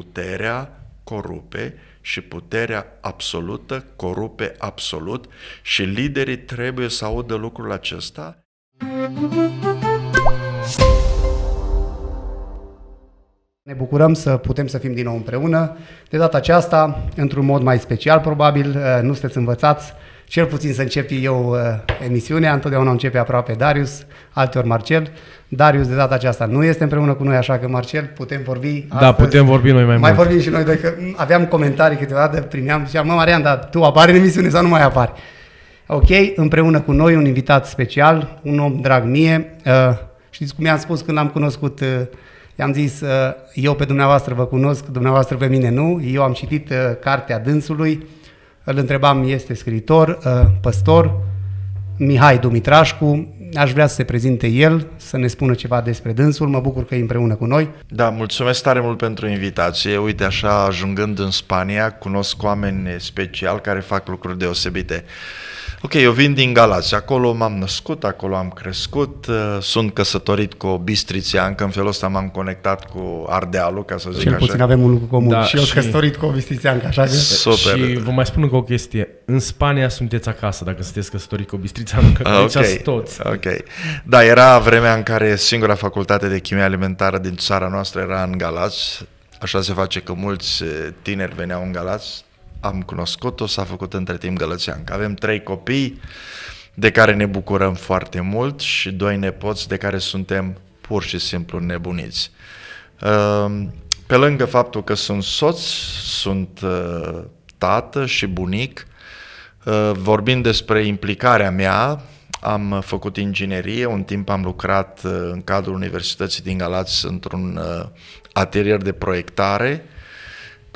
puterea corupe și puterea absolută corupe absolut și liderii trebuie să audă lucrul acesta. Ne bucurăm să putem să fim din nou împreună. De data aceasta, într-un mod mai special probabil, eh, nu sunteți învățați, cel puțin să încep eu uh, emisiunea, întotdeauna începe aproape Darius, alteori Marcel. Darius de data aceasta nu este împreună cu noi, așa că Marcel, putem vorbi Da, astăzi. putem vorbi noi mai, mai mult. Mai vorbim și noi, doi, că aveam comentarii câteodată, primeam și am, mă, Marian, dar tu apari în emisiune sau nu mai apari? Ok, împreună cu noi un invitat special, un om drag mie. Uh, știți cum i-am spus când l-am cunoscut uh, I-am zis, uh, eu pe dumneavoastră vă cunosc, dumneavoastră pe mine nu. Eu am citit uh, cartea dânsului, îl întrebam, este scriitor, ă, păstor, Mihai Dumitrașcu, aș vrea să se prezinte el, să ne spună ceva despre dânsul, mă bucur că e împreună cu noi. Da, mulțumesc tare mult pentru invitație, uite așa, ajungând în Spania, cunosc oameni special care fac lucruri deosebite. Uh, Ok, eu vin din Galați, acolo m-am născut, acolo am crescut, uh, sunt căsătorit cu o bistrițeancă, în felul ăsta m-am conectat cu Ardealul, ca să zic Cel așa. puțin avem un lucru comun da, și eu și... căsătorit cu o bistrițeancă, așa Super. Și vă mai spun încă o chestie, în Spania sunteți acasă dacă sunteți căsătorit cu o bistrițeancă, ah, că okay. aici toți. Ok, da, era vremea în care singura facultate de chimie alimentară din țara noastră era în Galați, Așa se face că mulți eh, tineri veneau în Galați, am cunoscut-o, s-a făcut între timp Gălățean. Avem trei copii de care ne bucurăm foarte mult și doi nepoți de care suntem pur și simplu nebuniți. Ehm, pe lângă faptul că sunt soț, sunt ă, tată și bunic, ă, vorbind despre implicarea mea, am făcut inginerie, un timp am lucrat ă, în cadrul Universității din Galați într-un atelier de proiectare,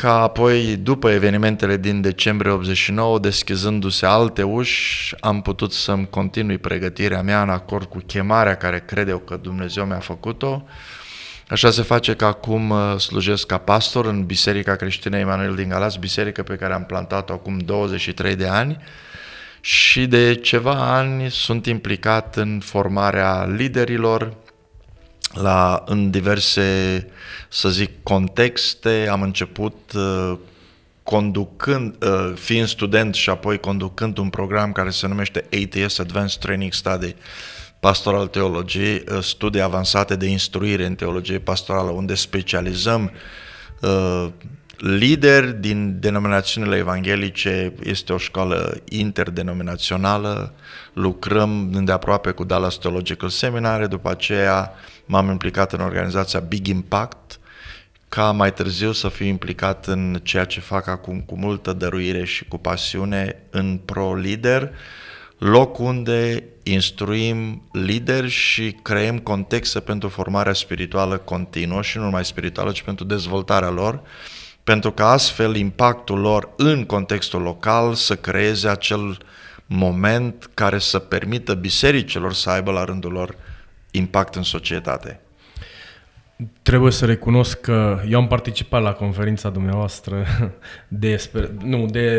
ca apoi, după evenimentele din decembrie 89, deschizându-se alte uși, am putut să-mi continui pregătirea mea în acord cu chemarea care cred eu că Dumnezeu mi-a făcut-o. Așa se face că acum uh, slujesc ca pastor în Biserica Creștină Emanuel din Galați, biserică pe care am plantat-o acum 23 de ani și de ceva ani sunt implicat în formarea liderilor, la, în diverse, să zic, contexte. Am început uh, conducând, uh, fiind student și apoi conducând un program care se numește ATS Advanced Training Study, Pastoral Theology uh, studii avansate de instruire în teologie pastorală, unde specializăm lider din denominațiunile evanghelice, este o școală interdenominațională, lucrăm îndeaproape cu Dallas Theological Seminary, după aceea m-am implicat în organizația Big Impact, ca mai târziu să fiu implicat în ceea ce fac acum cu multă dăruire și cu pasiune în pro Leader, loc unde instruim lideri și creăm contexte pentru formarea spirituală continuă și nu numai spirituală, ci pentru dezvoltarea lor, pentru că astfel impactul lor în contextul local să creeze acel moment care să permită bisericilor să aibă la rândul lor uh, impact în societate. Trebuie să recunosc că eu am participat la conferința dumneavoastră despre, nu, de,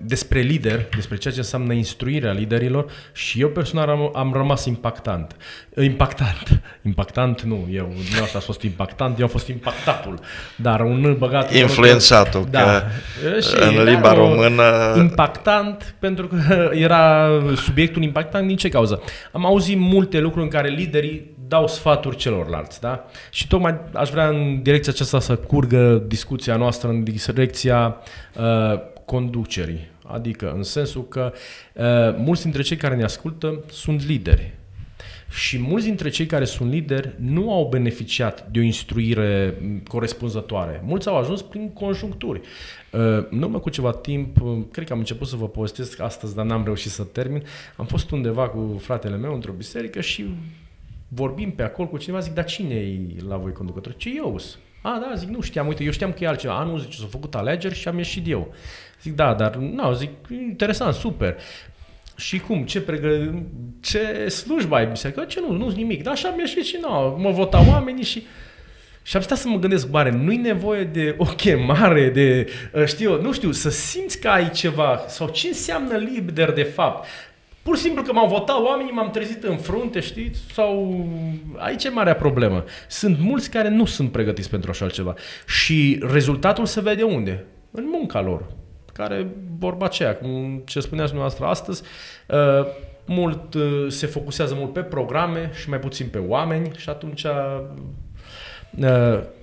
despre lider, despre ceea ce înseamnă instruirea liderilor și eu personal am, am rămas impactant. Impactant. Impactant nu, eu, dumneavoastră a fost impactant, eu am fost impactatul. Dar un băgat... Influențatul, da, că și în da, limba română... Impactant, pentru că era subiectul impactant din ce cauză? Am auzit multe lucruri în care liderii dau sfaturi celorlalți, da? Și tocmai aș vrea în direcția aceasta să curgă discuția noastră în direcția uh, conducerii. Adică în sensul că uh, mulți dintre cei care ne ascultă sunt lideri. Și mulți dintre cei care sunt lideri nu au beneficiat de o instruire mm, corespunzătoare. Mulți au ajuns prin conjuncturi. Uh, în urmă cu ceva timp, uh, cred că am început să vă povestesc astăzi, dar n-am reușit să termin, am fost undeva cu fratele meu într-o biserică și vorbim pe acolo cu cineva, zic, dar cine e la voi conducător? Ce eu A, da, zic, nu știam, uite, eu știam că e altceva. Anul, zice, s-au făcut alegeri și am ieșit eu. Zic, da, dar, nu, zic, interesant, super. Și cum? Ce, pregă... ce slujba ai? Biserică? Ce nu, nu nimic. Dar așa am ieșit și nu, mă vota oamenii și... Și am stat să mă gândesc, bare, nu-i nevoie de o chemare, de, ă, știu, nu știu, să simți că ai ceva, sau ce înseamnă liber de fapt? Pur și simplu că m-au votat oamenii, m-am trezit în frunte, știți? Sau... Aici e marea problemă. Sunt mulți care nu sunt pregătiți pentru așa ceva. Și rezultatul se vede unde? În munca lor. Care, vorba aceea, cum ce spuneați dumneavoastră astăzi, uh, mult, uh, se focusează mult pe programe și mai puțin pe oameni și atunci uh,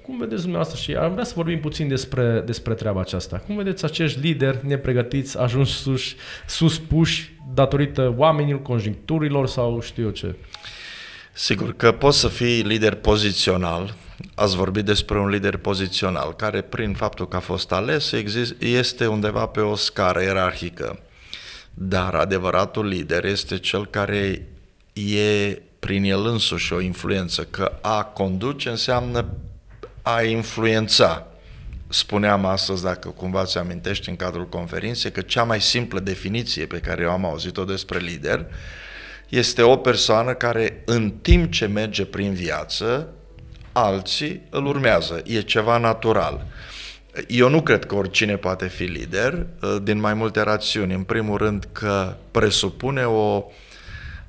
cum vedeți dumneavoastră și am vrea să vorbim puțin despre, despre treaba aceasta. Cum vedeți acești lideri nepregătiți, ajuns sus, sus puși, datorită oamenilor, conjuncturilor sau știu eu ce? Sigur că poți să fii lider pozițional. Ați vorbit despre un lider pozițional care, prin faptul că a fost ales, este undeva pe o scară ierarhică. Dar adevăratul lider este cel care e prin el însuși o influență, că a conduce înseamnă a influența spuneam astăzi, dacă cumva ți amintești în cadrul conferinței, că cea mai simplă definiție pe care eu am auzit-o despre lider este o persoană care în timp ce merge prin viață, alții îl urmează. E ceva natural. Eu nu cred că oricine poate fi lider, uh, din mai multe rațiuni. În primul rând că presupune o uh,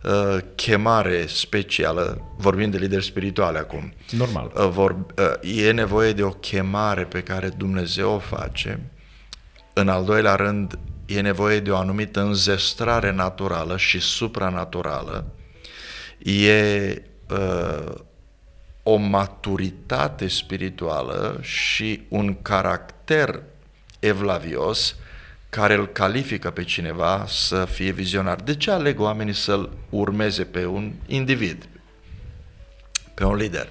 Uh, chemare specială, vorbim de lideri spirituale acum. Normal. Uh, vor, uh, e nevoie de o chemare pe care Dumnezeu o face. În al doilea rând, e nevoie de o anumită înzestrare naturală și supranaturală. E uh, o maturitate spirituală și un caracter evlavios uh, care îl califică pe cineva să fie vizionar. De ce aleg oamenii să-l urmeze pe un individ, pe un lider?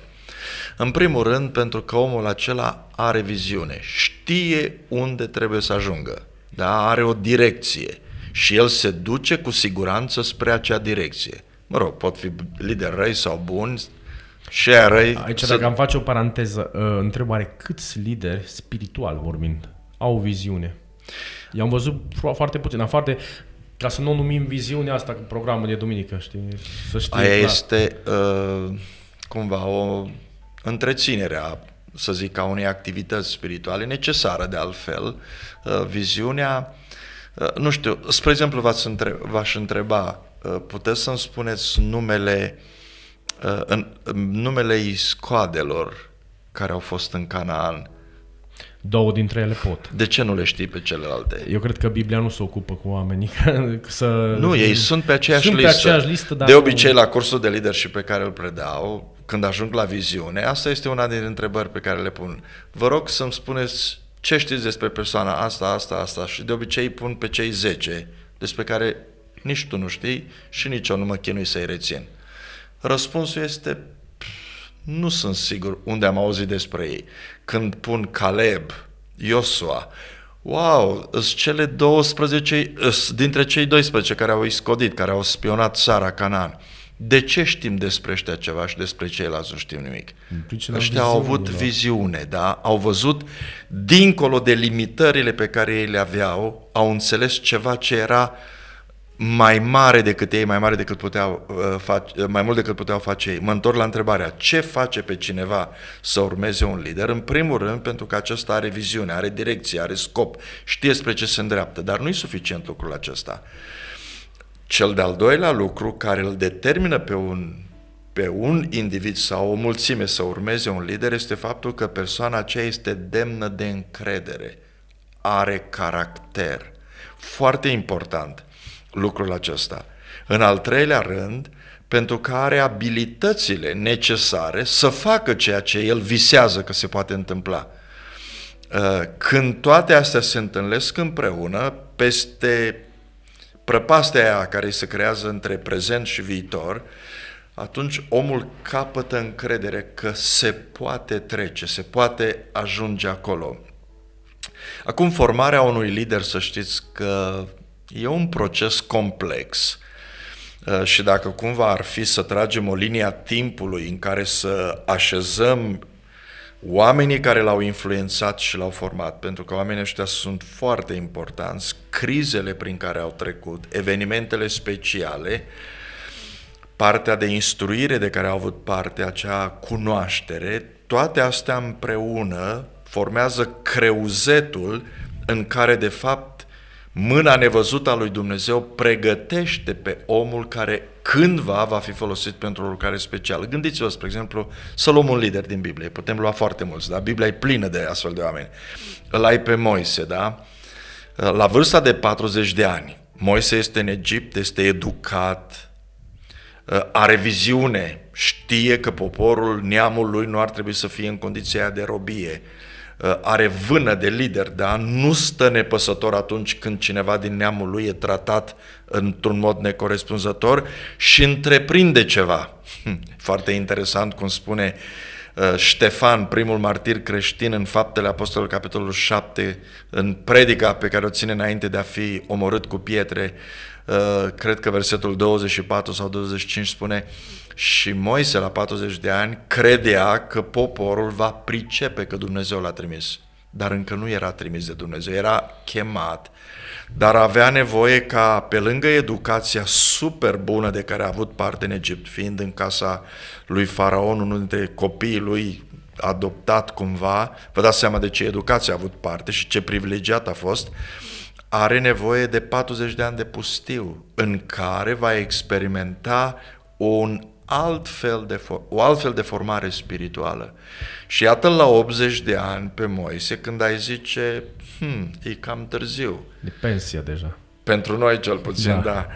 În primul rând, pentru că omul acela are viziune, știe unde trebuie să ajungă, da? are o direcție și el se duce cu siguranță spre acea direcție. Mă rog, pot fi lideri răi sau buni, și răi. Aici, se... dacă am face o paranteză, uh, întrebare, câți lideri, spiritual vorbind, au viziune? I-am văzut foarte puțin, foarte, ca să nu numim viziunea asta cu programul de duminică, știi? Să știi, Aia clar. Da. este uh, cumva o întreținere a, să zic, a unei activități spirituale necesară de altfel. Uh, viziunea, uh, nu știu, spre exemplu v aș întreba, v-aș întreba, uh, puteți să-mi spuneți numele uh, în, numele iscoadelor care au fost în Canaan? Două dintre ele pot. De ce nu le știi pe celelalte? Eu cred că Biblia nu se ocupă cu oamenii. să... Nu, ei sunt pe aceeași sunt listă. Pe aceeași listă dar de obicei, la cursul de leadership pe care îl predau, când ajung la viziune, asta este una din întrebări pe care le pun. Vă rog să-mi spuneți ce știți despre persoana asta, asta, asta și de obicei îi pun pe cei 10 despre care nici tu nu știi și nici eu nu mă chinui să-i rețin. Răspunsul este nu sunt sigur unde am auzit despre ei când pun Caleb, Iosua, wow, sunt cele 12, dintre cei 12 care au iscodit, care au spionat țara Canaan. De ce știm despre ăștia ceva și despre ceilalți nu știm nimic? Ăștia au avut viziune, da? Au văzut dincolo de limitările pe care ei le aveau, au înțeles ceva ce era uh, mai mare decât ei, mai mare decât puteau uh, face, uh, mai mult decât puteau face ei. Mă întorc la întrebarea, ce face pe cineva să urmeze un lider? În primul rând, pentru că acesta are viziune, are direcție, are scop, știe spre ce se îndreaptă, dar nu e suficient lucrul acesta. Cel de-al doilea lucru care îl determină pe un, pe un individ sau o mulțime să urmeze un lider este faptul că persoana aceea este demnă de încredere, are caracter. Foarte important lucrul acesta. În al treilea rând, pentru că are abilitățile necesare să facă ceea ce el visează că se poate întâmpla. Uh, când toate astea se întâlnesc împreună, peste prăpastea aia care se creează între prezent și viitor, atunci omul capătă încredere că se poate trece, se poate ajunge acolo. Acum, formarea unui lider, să știți că E un proces complex uh, și dacă cumva ar fi să tragem o linie a timpului în care să așezăm oamenii care l-au influențat și l-au format, pentru că oamenii ăștia sunt foarte importanți, crizele prin care au trecut, evenimentele speciale, partea de instruire de care au avut parte, acea cunoaștere, toate astea împreună formează creuzetul în care, de fapt, Mâna nevăzută a lui Dumnezeu pregătește pe omul care cândva va fi folosit pentru o lucrare specială. Gândiți-vă, spre exemplu, să luăm un lider din Biblie. Putem lua foarte mulți, dar Biblia e plină de astfel de oameni. Îl ai pe Moise, da? La vârsta de 40 de ani, Moise este în Egipt, este educat, ă, are viziune, știe că poporul, neamul lui nu ar trebui să fie în condiția de robie Uh, are vână de lider, da? nu stă nepăsător atunci când cineva din neamul lui e tratat într-un mod necorespunzător și întreprinde ceva. Hm, foarte interesant cum spune uh, Ștefan, primul martir creștin în Faptele Apostolului, capitolul 7, în predica pe care o ține înainte de a fi omorât cu pietre, Uh, cred că versetul 24 sau 25 spune și Moise la 40 de ani credea că poporul va pricepe că Dumnezeu l-a trimis. Dar încă nu era trimis de Dumnezeu, era chemat, dar avea nevoie ca pe lângă educația super bună de care a avut parte în Egipt, fiind în casa lui Faraon, unul dintre copiii lui adoptat cumva, vă dați seama de ce educație a avut parte și ce privilegiat a fost, uh, are nevoie de 40 de ani de pustiu în care va experimenta un alt fel de, o altfel de formare spirituală. Și iată la 80 de ani pe Moise când ai zice, hmm, e cam târziu. De pensia deja. Pentru noi cel puțin, da. da.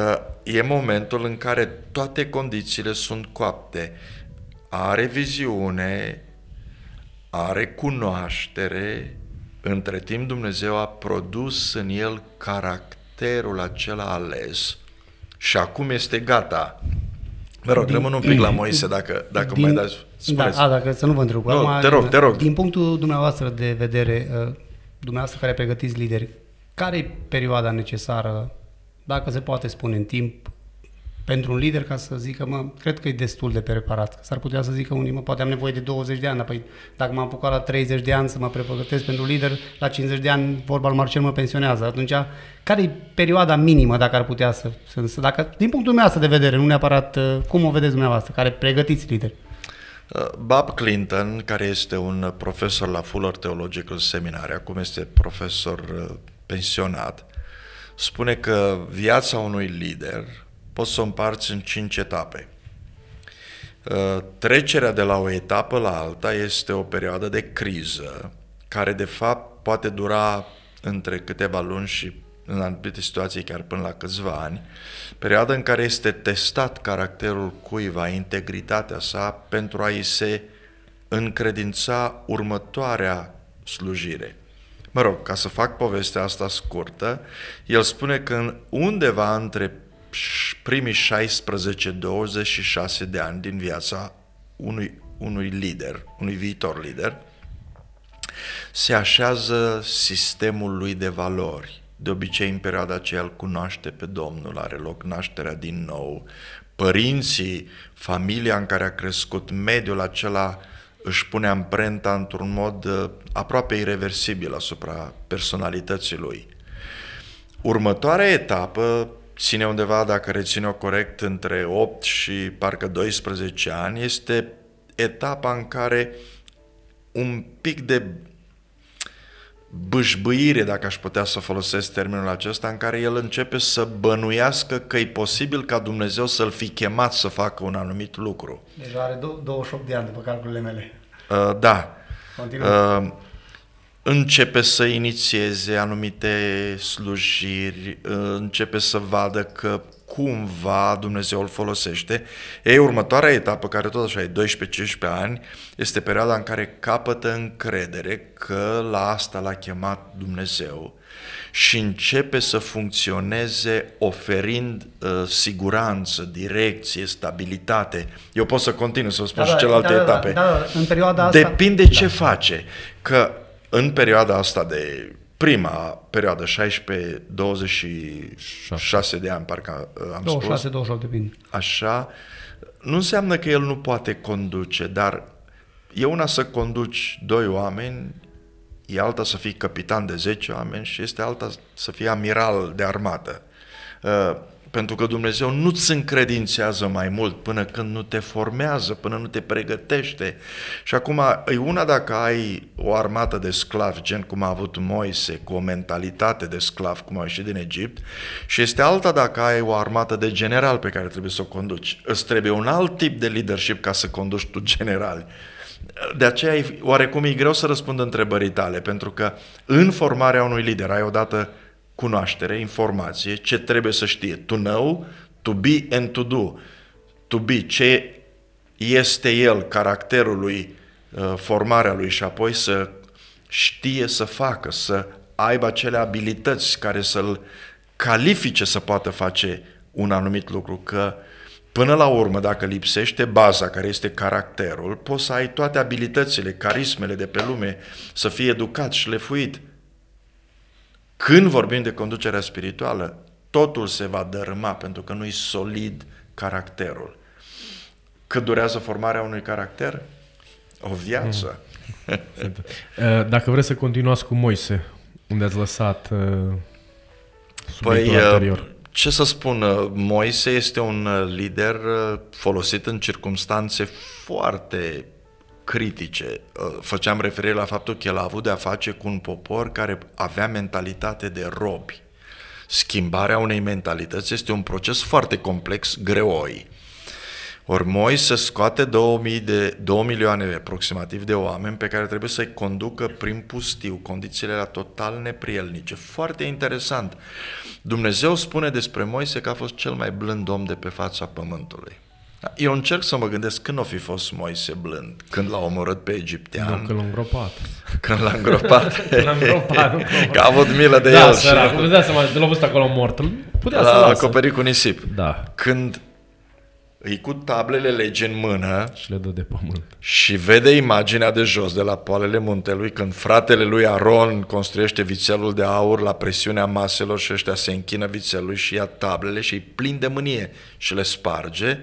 Uh, e momentul în care toate condițiile sunt coapte. Are viziune, are cunoaștere, între timp Dumnezeu a produs în el caracterul acela ales și acum este gata. Mă rog, din, rămân un pic la Moise dacă, dacă din, mai dați da, spuneți. Da, a, dacă să nu vă întreb. No, te rog, te rog. Din punctul dumneavoastră de vedere, uh, dumneavoastră care pregătiți lideri, care e perioada necesară, dacă se poate spune în timp, pentru un lider ca să zică, mă, cred că e destul de preparat. S-ar putea să zică unii, mă, poate am nevoie de 20 de ani, păi dacă m-am apucat la 30 de ani să mă pregătesc pentru lider, la 50 de ani, vorba al Marcel, mă pensionează. Atunci, care e perioada minimă dacă ar putea să, să, dacă, din punctul meu de vedere, nu neapărat uh, cum o vedeți dumneavoastră, care pregătiți lideri? Uh, Bob Clinton, care este un profesor la Fuller Theological Seminary, acum este profesor uh, pensionat, spune că viața unui lider poți să o împarți în cinci etape. Uh, trecerea de la o etapă la alta este o perioadă de criză, care de fapt poate dura între câteva luni și în anumite situații chiar până la câțiva ani, perioada în care este testat caracterul cuiva, integritatea sa, pentru a-i se încredința următoarea slujire. Mă rog, ca să fac povestea asta scurtă, el spune că undeva între primii 16-26 de ani din viața unui, unui lider, unui viitor lider, se așează sistemul lui de valori. De obicei, în perioada aceea îl cunoaște pe Domnul, are loc nașterea din nou, părinții, familia în care a crescut, mediul acela își pune amprenta într-un mod uh, aproape irreversibil asupra personalității lui. Următoarea etapă ține undeva, dacă rețin o corect, între 8 și parcă 12 ani, este etapa în care un pic de bâșbâire, dacă aș putea să folosesc termenul acesta, în care el începe să bănuiască că e posibil ca Dumnezeu să-l fi chemat să facă un anumit lucru. Deci are 28 de ani, după calculele mele. Uh, da. Continuă. Uh, începe să inițieze anumite slujiri, începe să vadă că cumva Dumnezeu îl folosește. E următoarea etapă, care tot așa e 12-15 ani, este perioada în care capătă încredere că la asta l-a chemat Dumnezeu și începe să funcționeze oferind uh, siguranță, direcție, stabilitate. Eu pot să continu să vă spun da, și da, celelalte da, da, da, etape. Da, da, în perioada asta. Depinde da. ce face. Că în perioada asta de prima perioadă, 16-26 de ani, parcă uh, am 26, spus. 26-28 de bine. Așa. Nu înseamnă că el nu poate conduce, dar e una să conduci doi oameni, e alta să fii capitan de 10 oameni și este alta să fii amiral de armată. Uh, pentru că Dumnezeu nu-ți încredințează mai mult până când nu te formează, până nu te pregătește. Și acum, e una dacă ai o armată de sclavi, gen cum a avut Moise, cu o mentalitate de sclav, cum a ieșit din Egipt, și este alta dacă ai o armată de general pe care trebuie să o conduci. Îți trebuie un alt tip de leadership ca să conduci tu generali. De aceea, oarecum e greu să răspund întrebării tale, pentru că în formarea unui lider ai odată cunoaștere, informație, ce trebuie să știe, to know, to be and to do, to be, ce este el, caracterul lui, uh, formarea lui și apoi să știe să facă, să aibă acele abilități care să-l califice să poată face un anumit lucru, că până la urmă, dacă lipsește baza care este caracterul, poți să ai toate abilitățile, carismele de pe lume, să fii educat, șlefuit, când vorbim de conducerea spirituală, totul se va dărâma pentru că nu-i solid caracterul. Cât durează formarea unui caracter? O viață. Eh, dacă vreți să continuați cu Moise, unde ați lăsat uh, păi, eh, anterior. ce să spun, Moise este un lider folosit în circunstanțe foarte critice. Uh, făceam referire la faptul că el a avut de-a face cu un popor care avea mentalitate de robi. Schimbarea unei mentalități este un proces foarte complex, greoi. Ori Moise scoate 2000 de, 2 milioane aproximativ de oameni pe care trebuie să-i conducă prin pustiu, condițiile la total neprielnice. Foarte interesant. Dumnezeu spune despre Moise că a fost cel mai blând om de pe fața pământului. Da, eu încerc să mă gândesc când o fi fost Moise Blând, când l-a omorât pe egiptean. Nu, când l-a îngropat. Când l-a îngropat. când l-a îngropat. că a avut milă de da, el. Da, Cum dea seama, de l-a văzut acolo mort. Putea l-a să acoperit cu nisip. Da. Când îi cu tablele lege în mână și le dă de pământ. Și vede imaginea de jos, de la poalele muntelui, când fratele lui Aron construiește vițelul de aur la presiunea maselor și ăștia se închină vițelului și ia tablele și îi plin de mânie și le sparge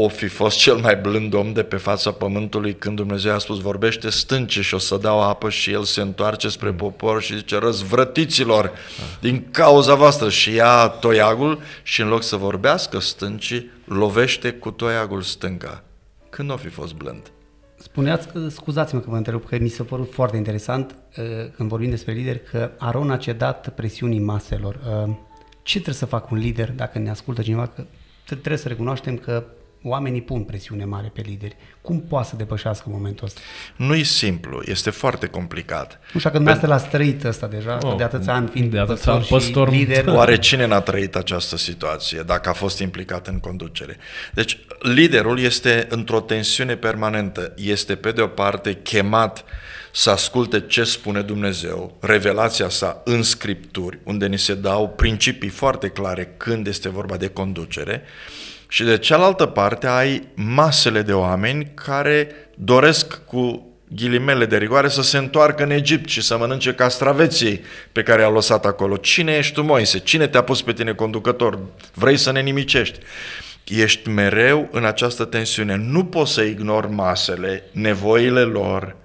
o fi fost cel mai blând om de pe fața pământului când Dumnezeu a spus vorbește stânce și o să dau apă și el se întoarce spre popor și zice răzvrătiților din cauza voastră și ia toiagul și în loc să vorbească stânci lovește cu toiagul stânga. Când o fi fost blând? Spuneați, uh, scuzați-mă că vă întrerup, că mi s-a părut foarte interesant uh, când vorbim despre lideri, că Aron a cedat presiunii maselor. Uh, ce trebuie să facă un lider dacă ne ascultă cineva? Că trebuie să recunoaștem că oamenii pun presiune mare pe lideri. Cum poate să depășească momentul ăsta? Nu e simplu, este foarte complicat. Nu știu că dumneavoastră l-ați trăit ăsta deja, oh, de atâția ani fiind de păstor, an, păstor și lider. Oare cine n-a trăit această situație, dacă a fost implicat în conducere? Deci, liderul este într-o tensiune permanentă. Este, pe de o parte, chemat să asculte ce spune Dumnezeu, revelația sa în scripturi, unde ni se dau principii foarte clare când este vorba de conducere, și de cealaltă parte ai masele de oameni care doresc cu ghilimele de rigoare să se întoarcă în Egipt și să mănânce castraveții pe care i-a lăsat acolo. Cine ești tu, Moise? Cine te-a pus pe tine conducător? Vrei să ne nimicești? Ești mereu în această tensiune. Nu poți să ignori masele, nevoile lor.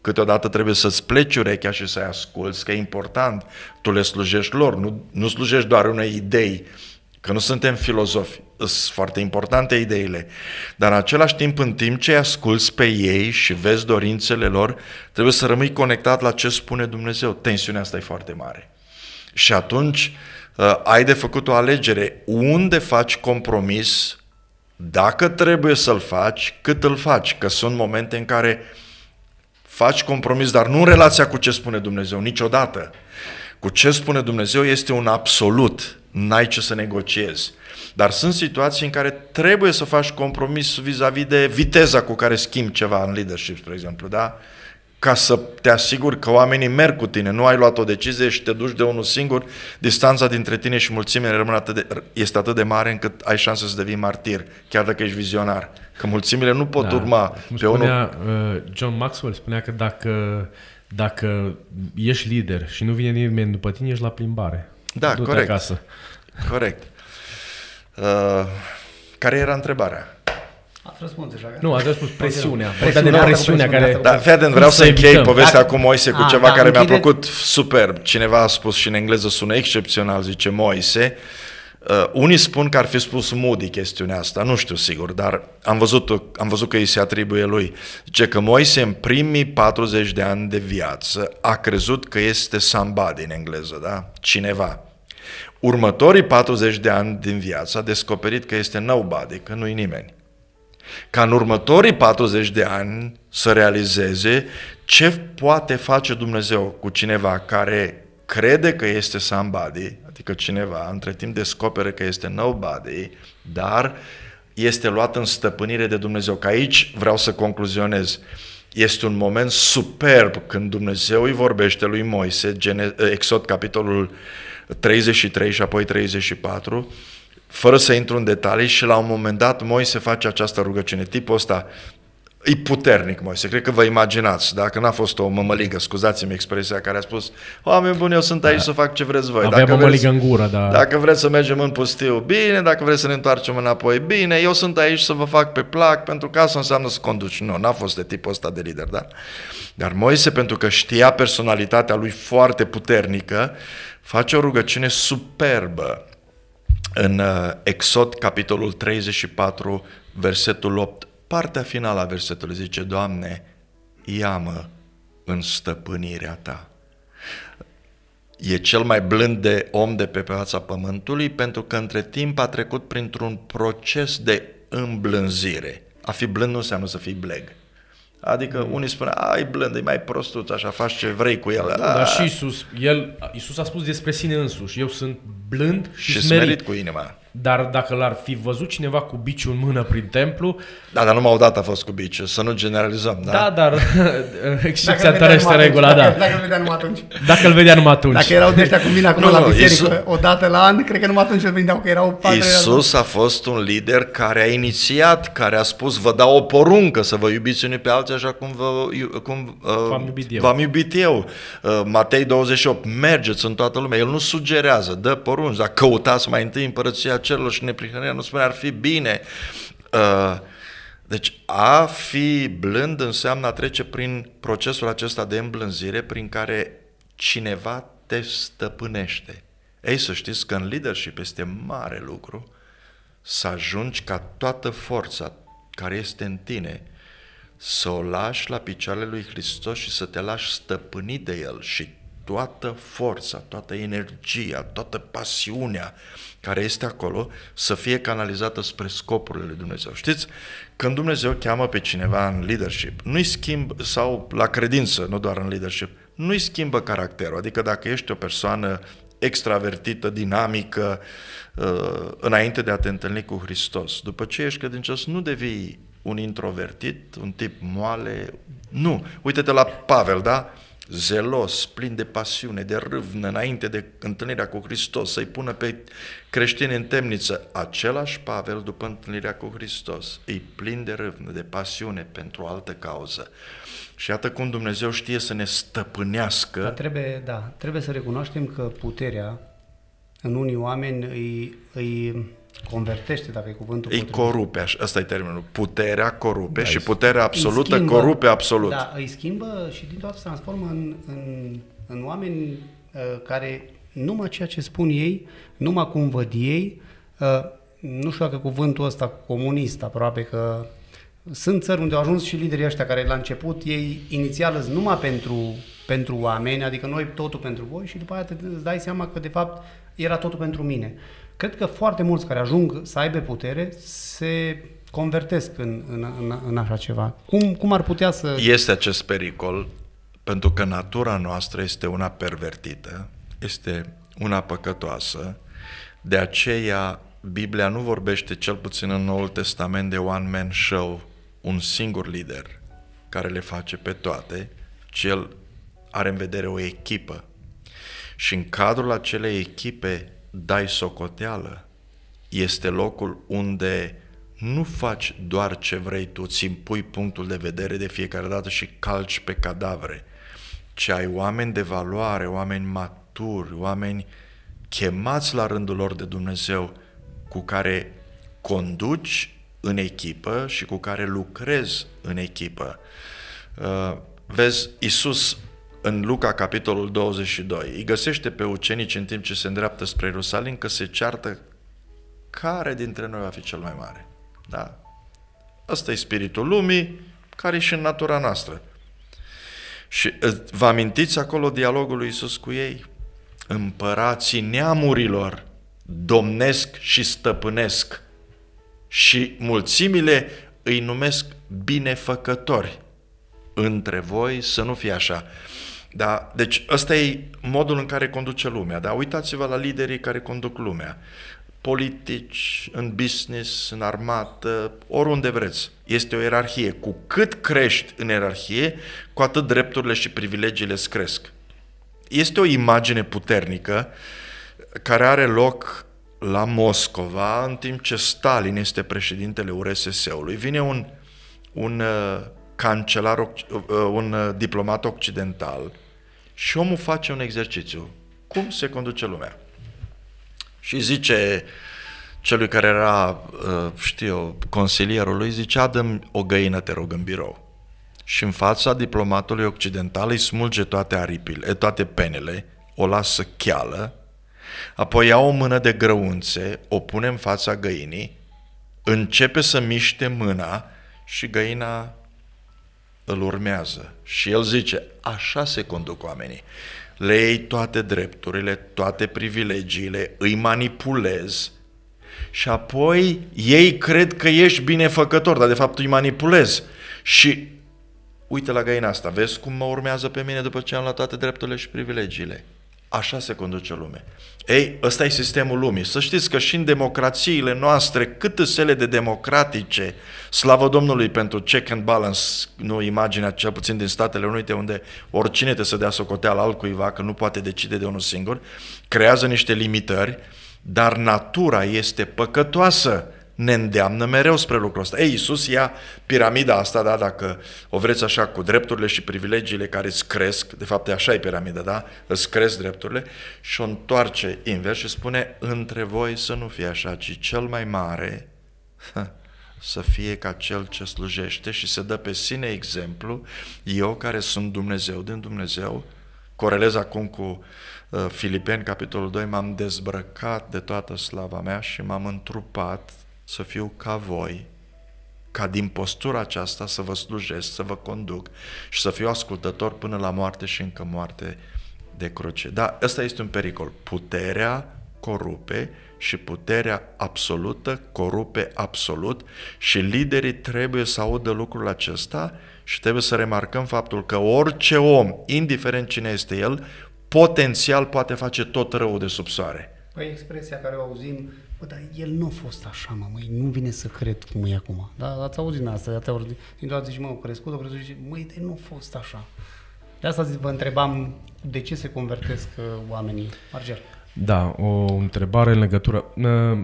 Câteodată trebuie să-ți pleci urechea și să-i asculți, că e important. Tu le slujești lor, nu, nu slujești doar unei idei, că nu suntem filozofi sunt foarte importante ideile, dar în același timp, în timp ce asculți pe ei și vezi dorințele lor, trebuie să rămâi conectat la ce spune Dumnezeu. Tensiunea asta e foarte mare. Și atunci uh, ai de făcut o alegere. Unde faci compromis? Dacă trebuie să-l faci, cât îl faci? Că sunt momente în care faci compromis, dar nu în relația cu ce spune Dumnezeu, niciodată. Cu ce spune Dumnezeu este un absolut, n-ai ce să negociezi. Dar sunt situații în care trebuie să faci compromis vis-a-vis de viteza cu care schimbi ceva în leadership, spre exemplu, da? ca să te asiguri că oamenii merg cu tine, nu ai luat o decizie și te duci de unul singur, distanța dintre tine și mulțimea rămâne atât de, este atât de mare încât ai șanse să devii martir, chiar dacă ești vizionar. Că mulțimile nu pot da. urma Cum pe spunea, unul... Uh, John Maxwell spunea că dacă, dacă ești lider și nu vine nimeni după tine, ești la plimbare. Da, Du-te corect. Acasă. Corect. Uh, care era întrebarea? Ați răspuns deja. Nu, ați răspuns presiunea. Presiunea, păi, da, presiunea, presiunea care... Da, fii atent, vreau să închei evităm. povestea Dacă... cu Moise, cu A, ah, ceva da, care închide... mi-a plăcut superb. Cineva a spus și în engleză sună excepțional, zice Moise. Uh, unii spun că ar fi spus Moody chestiunea asta, nu știu sigur, dar am văzut, am văzut că îi se atribuie lui. Zice că Moise în primii 40 de ani de viață a crezut că este somebody în engleză, da? Cineva următorii 40 de ani din viață a descoperit că este nobody, că nu-i nimeni. Ca în următorii 40 de ani să realizeze ce poate face Dumnezeu cu cineva care crede că este somebody, adică cineva, între timp descopere că este nobody, dar este luat în stăpânire de Dumnezeu. Că aici vreau să concluzionez. Este un moment superb când Dumnezeu îi vorbește lui Moise, Exod capitolul 33 și apoi 34, fără să intru în detalii și la un moment dat Moise face această rugăciune, tipul ăsta e puternic, Moise, cred că vă imaginați, dacă n-a fost o mămăligă, scuzați-mi expresia care a spus, oameni buni, eu sunt aici da. să fac ce vreți voi. Avea dacă vreți, în gură, da. Dacă vreți să mergem în pustiu, bine, dacă vreți să ne întoarcem înapoi, bine, eu sunt aici să vă fac pe plac, pentru că asta înseamnă să conduci. Nu, n-a fost de tipul ăsta de lider, da? Dar Moise, pentru că știa personalitatea lui foarte puternică, face o rugăciune superbă în uh, Exod, capitolul 34, versetul 8, partea finală a versetului zice, Doamne, ia-mă în stăpânirea Ta. E cel mai blând de om de pe fața pământului pentru că între timp a trecut printr-un proces de îmblânzire. A fi blând nu înseamnă să fii bleg. Adică mm. unii spun, ai blând, e mai prostut, așa, faci ce vrei cu el. Da, dar ah. și Isus, el, Isus a spus despre sine însuși, eu sunt blând și, și smerit. smerit cu inima dar dacă l-ar fi văzut cineva cu biciul în mână prin templu... Da, dar numai odată a fost cu biciul, să nu generalizăm, da? Da, dar excepția întărește regula, da. Dacă îl vedea numai atunci. Dacă îl vedea numai atunci. Dacă erau de ăștia cu mine acum nu, la biserică, Iisus... odată la an, cred că numai atunci îl vindeau, că erau patru. Iisus a fost un lider care a inițiat, care a spus, vă dau o poruncă să vă iubiți unii pe alții așa cum, vă, cum uh, v-am iubit eu. V-am iubit eu. Uh, Matei 28, mergeți în toată lumea. El nu sugerează, dă porunci, dar căutați mai întâi împărăția celor și neprihănirea nu spune ar fi bine. Uh, deci a fi blând înseamnă a trece prin procesul acesta de îmblânzire prin care cineva te stăpânește. Ei, să știți că în leadership este mare lucru să ajungi ca toată forța care este în tine să o lași la picioarele lui Hristos și să te lași stăpânit de El și toată forța, toată energia, toată pasiunea care este acolo să fie canalizată spre scopurile lui Dumnezeu. Știți, când Dumnezeu cheamă pe cineva în leadership, nu-i schimb, sau la credință, nu doar în leadership, nu-i schimbă caracterul. Adică dacă ești o persoană extravertită, dinamică, uh, înainte de a te întâlni cu Hristos. După ce ești credincios, nu devii un introvertit, un tip moale. Nu. Uite-te la Pavel, da? zelos, plin de pasiune, de râvnă, înainte de întâlnirea cu Hristos, să-i pună pe creștini în temniță. Același Pavel, după întâlnirea cu Hristos, îi plin de râvnă, de pasiune pentru o altă cauză. Și iată cum Dumnezeu știe să ne stăpânească. Dar trebuie, da, trebuie să recunoaștem că puterea în unii oameni îi, îi convertește, dacă e cuvântul. Îi corupe, asta e termenul. Puterea corupe da, și puterea absolută schimbă, corupe absolut. Da, îi schimbă și din toată se transformă în, în, în oameni uh, care numai ceea ce spun ei, numai cum văd ei, uh, nu știu dacă cuvântul ăsta comunist aproape că sunt țări unde au ajuns și liderii ăștia care la început ei inițial sunt numai pentru, pentru oameni, adică noi totul pentru voi și după aia te, îți dai seama că de fapt era totul pentru mine. Cred că foarte mulți care ajung să aibă putere se convertesc în, în, în, în așa ceva. Cum, cum ar putea să... Este acest pericol pentru că natura noastră este una pervertită, este una păcătoasă, de aceea Biblia nu vorbește, cel puțin în Noul Testament, de one-man show, un singur lider care le face pe toate, ci el are în vedere o echipă. Și în cadrul acelei echipe dai socoteală este locul unde nu faci doar ce vrei tu, ți impui punctul de vedere de fiecare dată și calci pe cadavre, ci ai oameni de valoare, oameni maturi, oameni chemați la rândul lor de Dumnezeu, cu care conduci în echipă și cu care lucrezi în echipă. Uh, vezi, Isus în Luca, capitolul 22, îi găsește pe ucenici în timp ce se îndreaptă spre Ierusalim că se ceartă care dintre noi va fi cel mai mare. Da? Ăsta e spiritul lumii, care e și în natura noastră. Și vă amintiți acolo dialogul lui Isus cu ei? Împărații neamurilor domnesc și stăpânesc și mulțimile îi numesc binefăcători. Între voi să nu fie așa. Da? Deci ăsta e modul în care conduce lumea. Da? Uitați-vă la liderii care conduc lumea. Politici, în business, în armată, oriunde vreți. Este o ierarhie. Cu cât crești în ierarhie, cu atât drepturile și privilegiile îți cresc. Este o imagine puternică care are loc la Moscova, în timp ce Stalin este președintele URSS-ului. Vine un, un uh, cancelar, uh, uh, un uh, diplomat occidental și omul face un exercițiu. Cum se conduce lumea? Și zice celui care era, știu eu, consilierul lui, zice, Adam, o găină te rog în birou. Și în fața diplomatului occidental îi smulge toate aripile, eh, toate penele, o lasă cheală, apoi ia o mână de grăunțe, o pune în fața găinii, începe să miște mâna și găina îl urmează. Și el zice, așa se conduc oamenii. Le iei toate drepturile, toate privilegiile, îi manipulezi și apoi ei cred că ești binefăcător, dar de fapt îi manipulezi. Și uite la găina asta, vezi cum mă urmează pe mine după ce am luat toate drepturile și privilegiile. Așa se conduce lumea. Ei, ăsta e sistemul lumii. Să știți că și în democrațiile noastre, câte sele de democratice, slavă Domnului pentru check and balance, nu imaginea, cel puțin din Statele Unite, unde oricine te să dea socoteală altcuiva, că nu poate decide de unul singur, creează niște limitări, dar natura este păcătoasă ne îndeamnă mereu spre lucrul ăsta. Ei, Iisus ia piramida asta, da, dacă o vreți așa, cu drepturile și privilegiile care îți cresc, de fapt e așa e piramida, da, îți cresc drepturile, și o întoarce invers și spune, între voi să nu fie așa, ci cel mai mare să fie ca cel ce slujește și se dă pe sine exemplu, eu care sunt Dumnezeu din Dumnezeu, corelez acum cu uh, Filipeni, capitolul 2, m-am dezbrăcat de toată slava mea și m-am întrupat să fiu ca voi, ca din postura aceasta să vă slujesc, să vă conduc și să fiu ascultător până la moarte și încă moarte de cruce. Da, ăsta este un pericol. Puterea corupe și puterea absolută corupe absolut și liderii trebuie să audă lucrul acesta și trebuie să remarcăm faptul că orice om, indiferent cine este el, potențial poate face tot răul de sub soare. Păi expresia care o auzim Bă, dar el nu a fost așa, mă, măi, nu vine să cred cum e acum. Da, ați auzit din asta, de atâtea ori, din toate zici, mă, au crescut, au crescut, și măi, de nu a fost așa. De asta zic, vă întrebam de ce se convertesc uh, oamenii. Marger. Da, o întrebare în legătură.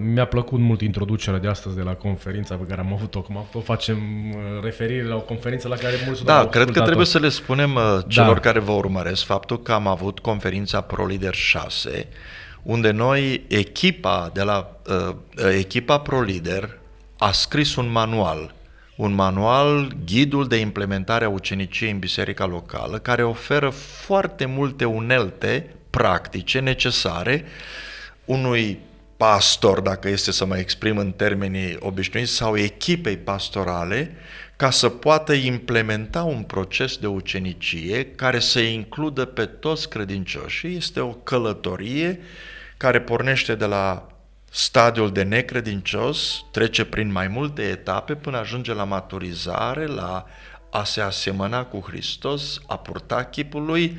Mi-a plăcut mult introducerea de astăzi de la conferința pe care am avut-o, cum o facem uh, referire la o conferință la care mulți Da, cred că trebuie să le spunem uh, celor da. care vă urmăresc faptul că am avut conferința ProLeader 6 unde noi, echipa de la uh, uh, echipa ProLider a scris un manual, un manual, ghidul de implementare a uceniciei în biserica locală, care oferă foarte multe unelte practice necesare unui pastor, dacă este să mă exprim în termenii obișnuiți, sau echipei pastorale, ca să poată implementa un proces de ucenicie care să includă pe toți credincioșii. Este o călătorie uh, care pornește de la stadiul de necredincios, trece prin mai multe etape până ajunge la maturizare, la a se asemăna cu Hristos, a purta chipul lui,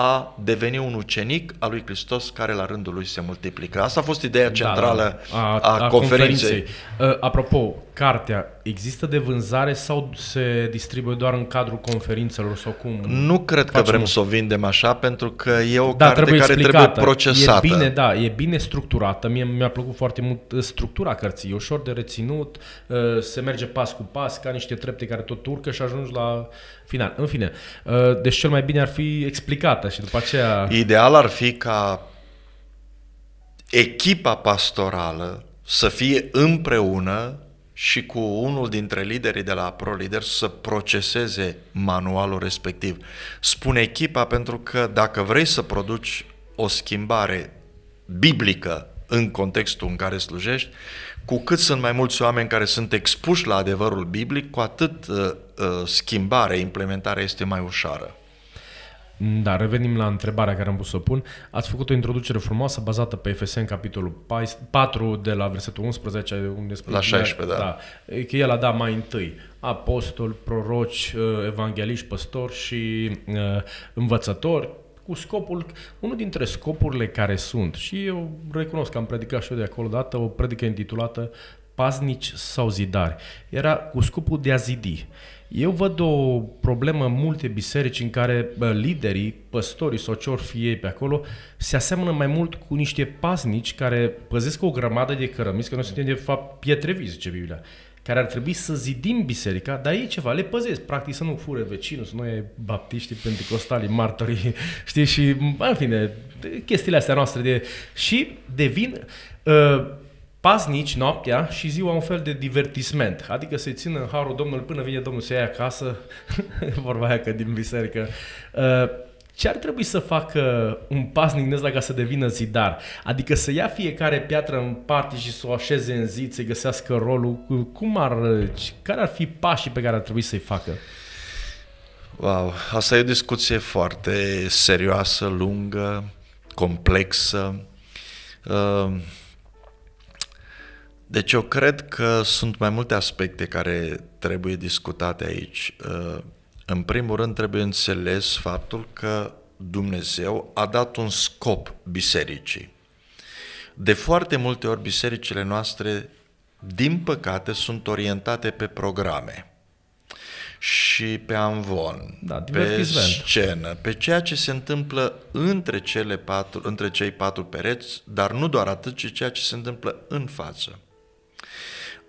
a deveni un ucenic al lui Hristos care la rândul lui se multiplică. Asta a fost ideea da, centrală da, a, a, a conferinței. conferinței. Uh, apropo, cartea există de vânzare sau se distribuie doar în cadrul conferințelor sau cum? Nu cred că vrem să o vindem așa pentru că e o da, carte trebuie care explicată. trebuie procesată. E bine, da, e bine structurată. Mie mi-a plăcut foarte mult uh, structura cărții. E ușor de reținut, uh, se merge pas cu pas ca niște trepte care tot urcă și ajungi la final. În fine, uh, deci cel mai bine ar fi explicată dată și după aceea... Ideal ar fi ca echipa pastorală să fie împreună și cu unul dintre liderii de la ProLider să proceseze manualul respectiv. Spun echipa pentru că dacă vrei să produci o schimbare biblică în contextul în care slujești, cu cât sunt mai mulți oameni care sunt expuși la adevărul biblic, cu atât uh, uh, schimbarea, implementarea este mai ușoară. Da, revenim la întrebarea care am pus să pun. Ați făcut o introducere frumoasă bazată pe FSN capitolul 4, de la versetul 11, unde spune... La 16, da. da. Că el a dat mai întâi apostoli, proroci, uh, evangeliști, păstori și uh, învățători, cu scopul, unul dintre scopurile care sunt, și eu recunosc că am predicat și eu de acolo dată, o predică intitulată Paznici sau zidari, era cu scopul de a zidi. Uh, eu văd o problemă în multe biserici în care liderii, păstorii sau ce fie pe acolo, se aseamănă mai mult cu niște paznici care păzesc o grămadă de cărămizi, că noi suntem de fapt pietrevii, zice Biblia, care ar trebui să zidim biserica, dar ei ceva, le păzesc, practic să nu fure vecinul, să nu e baptiștii, pentecostalii, martorii, știi, și în fine, chestiile astea noastre de, și devin, uh, paznici noaptea și ziua un fel de divertisment, adică se țină în harul Domnului până vine Domnul să ia acasă, vorba aia că din biserică. Uh, ce ar trebui să facă un pasnic nezla ca să devină zidar? Adică să ia fiecare piatră în parte și să o așeze în zid, să găsească rolul? Cum ar, care ar fi pașii pe care ar trebui să-i facă? Wow, asta e o discuție foarte serioasă, lungă, complexă. Uh deci eu cred că sunt mai multe aspecte care trebuie discutate aici. Uh, în primul rând trebuie înțeles faptul că Dumnezeu a dat un scop bisericii. De foarte multe ori bisericile noastre, din păcate, sunt orientate pe programe și pe anvon, da, pe scenă, pe ceea ce se întâmplă între, cele patru, între cei patru pereți, dar nu doar atât, ci ceea ce se întâmplă în față.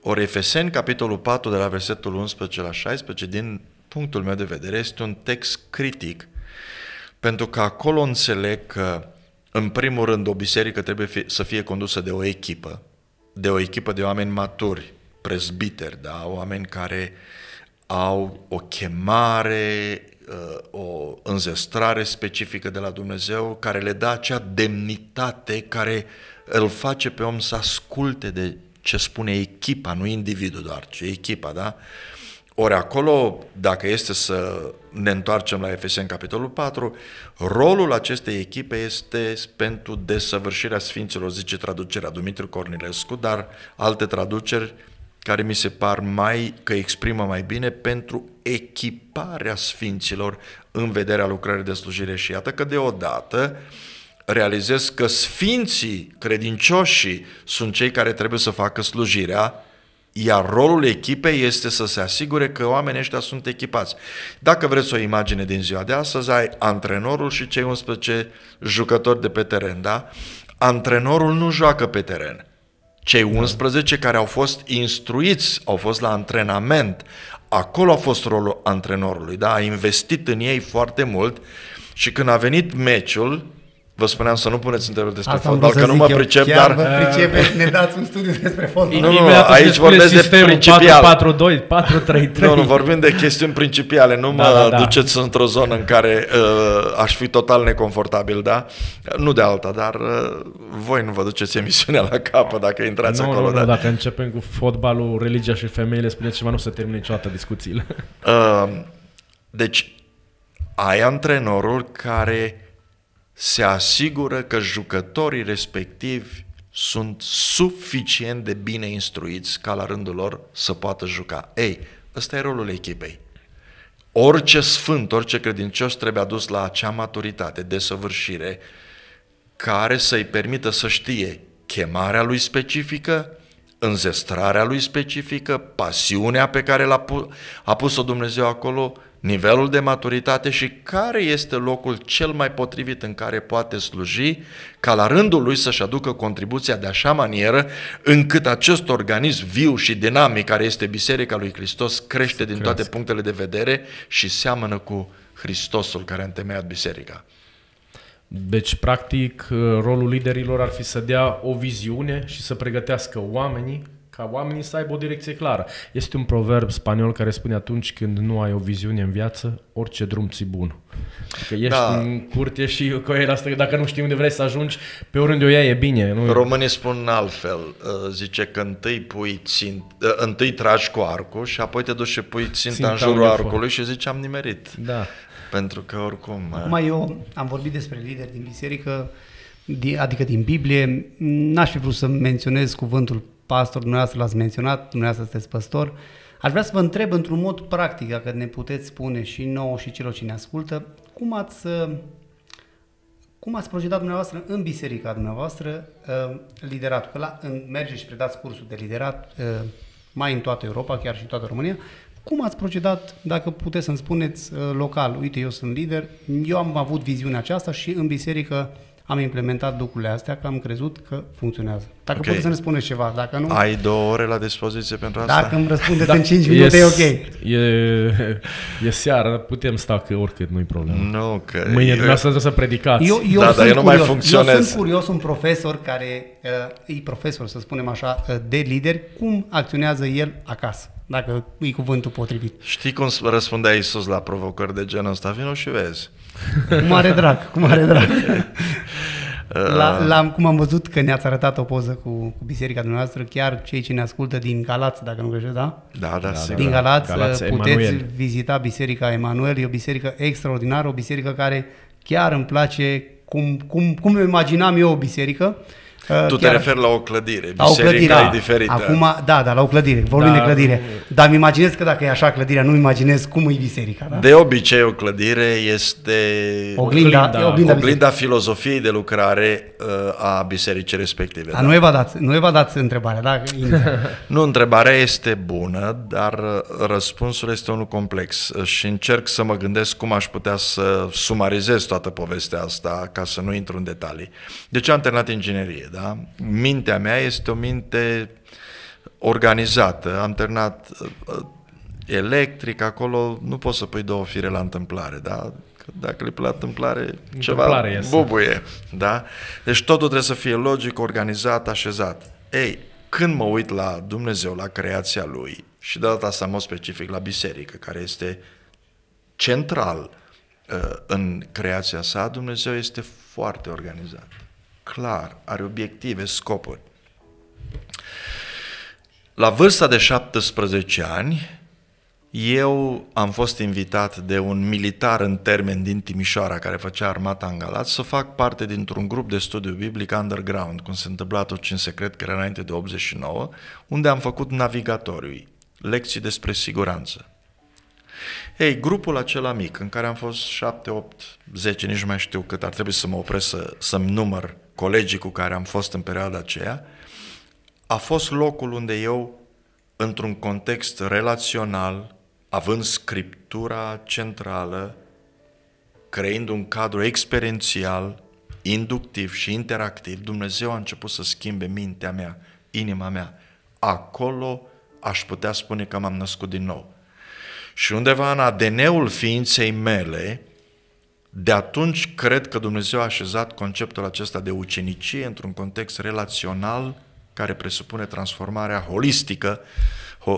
Ori Efeseni, capitolul 4, de la versetul 11 la 16, din punctul meu de vedere, este un text critic, pentru că acolo înțeleg că, în primul rând, o biserică trebuie fi, să fie condusă de o echipă, de o echipă de oameni maturi, prezbiteri, da? oameni care au o chemare, uh, o înzestrare specifică de la Dumnezeu, care le dă acea demnitate care îl face pe om să asculte de ce spune echipa, nu individul doar, ci echipa, da? Ori acolo, dacă este să ne întoarcem la Efeseni, capitolul 4, rolul acestei echipe este pentru desăvârșirea Sfinților, zice traducerea Dumitru Cornilescu, dar alte traduceri care mi se par mai, că exprimă mai bine, pentru echiparea Sfinților în vederea lucrării de slujire. Și iată că deodată uh, realizez că sfinții credincioși sunt cei care trebuie să facă slujirea, iar rolul echipei este să se asigure că oamenii ăștia sunt echipați. Dacă vreți o imagine din ziua de astăzi, ai antrenorul și cei 11 jucători de pe teren, da? Antrenorul nu joacă pe teren. Cei 11 da. care au fost instruiți, au fost la antrenament, acolo a fost rolul antrenorului, da? A investit în ei foarte mult și când a venit meciul, Vă spuneam să nu puneți întrebări despre Asta fotbal, că nu mă pricep, eu. Chiar dar... vă pricepe, ne dați un studiu despre fotbal. Nu, nu, aici vorbesc de principial. 4, 4, 2, 4, 3, 3. Nu, nu, vorbim de chestiuni principiale, nu da, mă da, da. duceți da. într-o zonă în care uh, aș fi total neconfortabil, da? Nu de alta, dar uh, voi nu vă duceți emisiunea la capă dacă intrați nu, acolo. Nu, nu, da. dacă începem cu fotbalul, religia și femeile, spuneți ceva, nu se termină niciodată discuțiile. Uh, deci, ai antrenorul care Uh, se asigură că jucătorii respectivi sunt suficient de bine instruiți ca la rândul lor să poată juca. Ei, ăsta e rolul echipei. Orice sfânt, orice credincios trebuie adus la acea maturitate, de săvârșire care să-i permită să știe chemarea lui specifică, înzestrarea lui specifică, pasiunea pe care l-a pu- a pus-o Dumnezeu acolo nivelul de maturitate și care este locul cel mai potrivit în care poate sluji ca la rândul lui să-și aducă contribuția de așa manieră încât acest organism viu și dinamic care este Biserica lui Hristos crește din toate punctele de vedere și seamănă cu Hristosul care a întemeiat Biserica. Deci, practic, rolul liderilor ar fi să dea o viziune și să pregătească oamenii ca oamenii să aibă o direcție clară. Este un proverb spaniol care spune atunci când nu ai o viziune în viață, orice drum ți bun. Că ești da. în curte și cu el asta, dacă nu știi unde vrei să ajungi, pe oriunde o ia e bine. Nu? Românii spun altfel, uh, zice că întâi, pui țint, uh, întâi tragi cu arcul și apoi te duci și pui ținta, ținta în jurul arcului și zici am nimerit. Da. Pentru că oricum... Uh, Acum eu am vorbit despre lideri din biserică, adică din Biblie, n-aș fi vrut să menționez cuvântul pastor, dumneavoastră l-ați menționat, dumneavoastră sunteți păstor. Aș vrea să vă întreb într-un mod practic, dacă ne puteți spune și nouă și celor ce ne ascultă, cum ați, uh, cum ați procedat dumneavoastră în biserica dumneavoastră uh, lideratul? Că la, în, merge și predați cursul de liderat uh, mai în toată Europa, chiar și în toată România. Cum ați procedat, dacă puteți să-mi spuneți local, uite, eu sunt lider, eu am avut viziunea aceasta și în biserică am implementat lucrurile astea, că am crezut că funcționează. Dacă okay. puteți să ne spuneți ceva, dacă nu... Ai două ore la dispoziție pentru asta? Dacă îmi răspundeți da, în 5 minute, e, e ok. E, e seară, putem sta că oricât nu-i problemă. Nu, că... Mâine dumneavoastră trebuie să predicați. Eu, eu da, dar eu curios. nu mai funcționez. Eu sunt curios, un profesor care uh, e profesor, să spunem așa, uh, de lider, cum acționează el acasă? dacă e cuvântul potrivit. Știi cum răspundea Isus la provocări de genul ăsta? Vino și vezi. Cu mare drag, cu mare drag. La, uh, l-am, cum am văzut că ne-ați arătat o poză cu, cu biserica dumneavoastră, chiar cei ce ne ascultă din Galați, dacă nu greșesc, da? Da, da, da, da Din da. Galați, uh, Galați puteți Emanuel. vizita biserica Emanuel, e o biserică extraordinară, o biserică care chiar îmi place cum, cum, cum imaginam eu o biserică. Uh, Uh, tu chiar... te referi la o clădire, la o clădire, da. e diferită. Acum, da, da, la o clădire, vorbim da. de clădire. Dar îmi imaginez că dacă e așa clădirea, nu imaginez cum e biserica. Da? De obicei o clădire este oglinda, oglinda, oglinda, glinda filozofiei de lucrare uh, a bisericii respective. Dar da. nu, e nu evadați întrebarea, da? nu, întrebarea este bună, dar uh, răspunsul este unul complex și încerc să mă gândesc cum aș putea să sumarizez toată povestea asta ca să nu intru în detalii. Deci am terminat inginerie, da? Da? Mintea mea este o minte organizată. Am terminat uh, electric, acolo nu poți să pui două fire la întâmplare, da? Că dacă le pui la întâmplare, întâmplare ceva este. bubuie, da? Deci totul trebuie să fie logic, organizat, așezat. Ei, când mă uit la Dumnezeu, la creația Lui, și de data asta mod specific la biserică, care este central uh, în creația sa, Dumnezeu este foarte organizat clar, are obiective, scopuri. La vârsta de 17 ani, eu am fost invitat de un militar în termen din Timișoara care făcea armata în Galați să fac parte dintr-un grup de studiu biblic underground, cum se întâmpla tot în secret, care era înainte de 89, unde am făcut navigatorii, lecții despre siguranță. Ei, grupul acela mic, în care am fost 7, 8, 10, nici nu mai știu cât, ar trebui să mă opresc să, să-mi număr colegii cu care am fost în perioada aceea, a fost locul unde eu, într-un context relațional, având scriptura centrală, creând un cadru experiențial, inductiv și interactiv, Dumnezeu a început să schimbe mintea mea, inima mea. Acolo aș putea spune că m-am născut din nou. Și undeva în ADN-ul ființei mele, de atunci cred că Dumnezeu a așezat conceptul acesta de ucenicie într-un context relațional care presupune transformarea holistică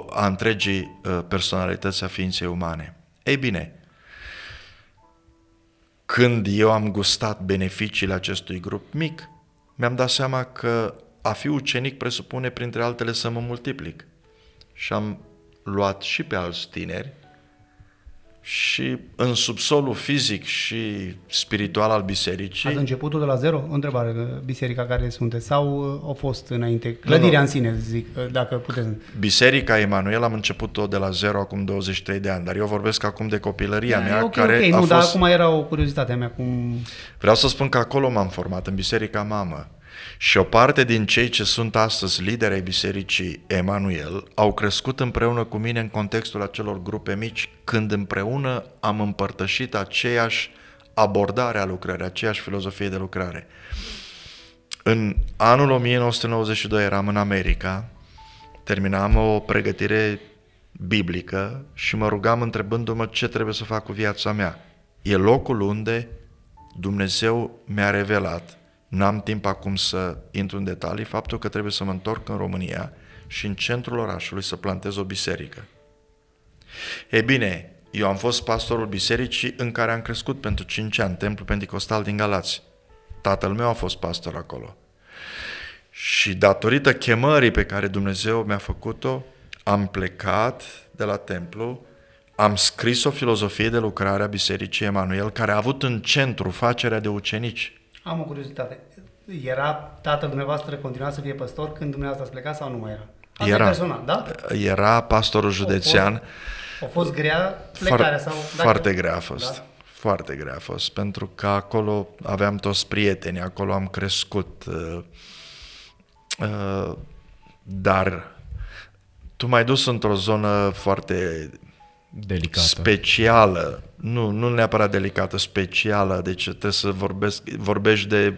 a întregii uh, personalități a ființei umane. Ei bine, când eu am gustat beneficiile acestui grup mic, mi-am dat seama că a fi ucenic presupune, printre altele, să mă multiplic. Și am luat și pe alți tineri și în subsolul fizic și spiritual al bisericii. Ați început de la zero? O întrebare, biserica care sunteți sau uh, au fost înainte? Clădirea în sine, zic, uh, dacă puteți. Biserica Emanuel am început-o de la zero acum 23 de ani, dar eu vorbesc acum de copilăria da, mea okay, care okay, a nu, fost... dar acum era o curiozitate mea. Cum... Vreau să spun că acolo m-am format, în biserica mamă. Și o parte din cei ce sunt astăzi lideri ai Bisericii Emanuel au crescut împreună cu mine în contextul acelor grupe mici, când împreună am împărtășit aceeași abordare a lucrării, aceeași filozofie de lucrare. În anul 1992 eram în America, terminam o pregătire biblică și mă rugam întrebându-mă ce trebuie să fac cu viața mea. E locul unde Dumnezeu mi-a revelat N-am timp acum să intru în detalii, faptul că trebuie să mă întorc în România și în centrul orașului să plantez o biserică. E bine, eu am fost pastorul bisericii în care am crescut pentru 5 ani, Templul Pentecostal din Galați. Tatăl meu a fost pastor acolo. Și datorită chemării pe care Dumnezeu mi-a făcut-o, am plecat de la templu, am scris o filozofie de lucrare a Bisericii Emanuel, care a avut în centru facerea de ucenici. Am o curiozitate. Era tatăl dumneavoastră, continua să fie pastor când dumneavoastră ați plecat sau nu mai era? Asta era, personal, da? Era pastorul județean. A fost, fost grea plecarea? Foar, sau, dacă... Foarte grea a fost. Da? Foarte grea a fost, pentru că acolo aveam toți prieteni, acolo am crescut. Uh, uh, dar tu m-ai dus într-o zonă foarte Delicată. specială, nu, nu neapărat delicată, specială, deci trebuie să vorbesc, vorbești de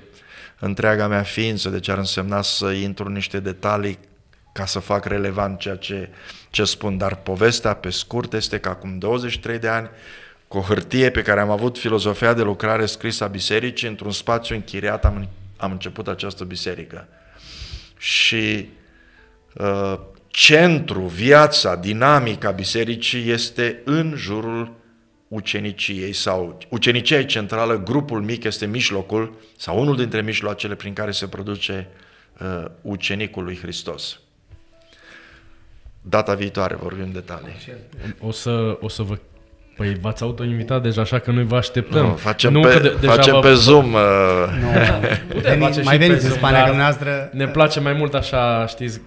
întreaga mea ființă, deci ar însemna să intru în niște detalii ca să fac relevant ceea ce, ce spun, dar povestea pe scurt este că acum 23 de ani, cu o hârtie pe care am avut filozofia de lucrare scrisă a bisericii, într-un spațiu închiriat am, am început această biserică. Și uh, centru, viața, dinamica bisericii este în jurul uceniciei sau ucenicia e centrală, grupul mic este mijlocul sau unul dintre mijloacele prin care se produce uh, ucenicul lui Hristos. Data viitoare vorbim detalii. O să, o să vă Păi v-ați autoinvitat deja, așa că noi vă așteptăm. Nu, facem nu, pe, de, facem pe Zoom. Uh... Nu, putem face mai veniți în Spania, că dumneavoastră... Ne place mai mult așa, știți,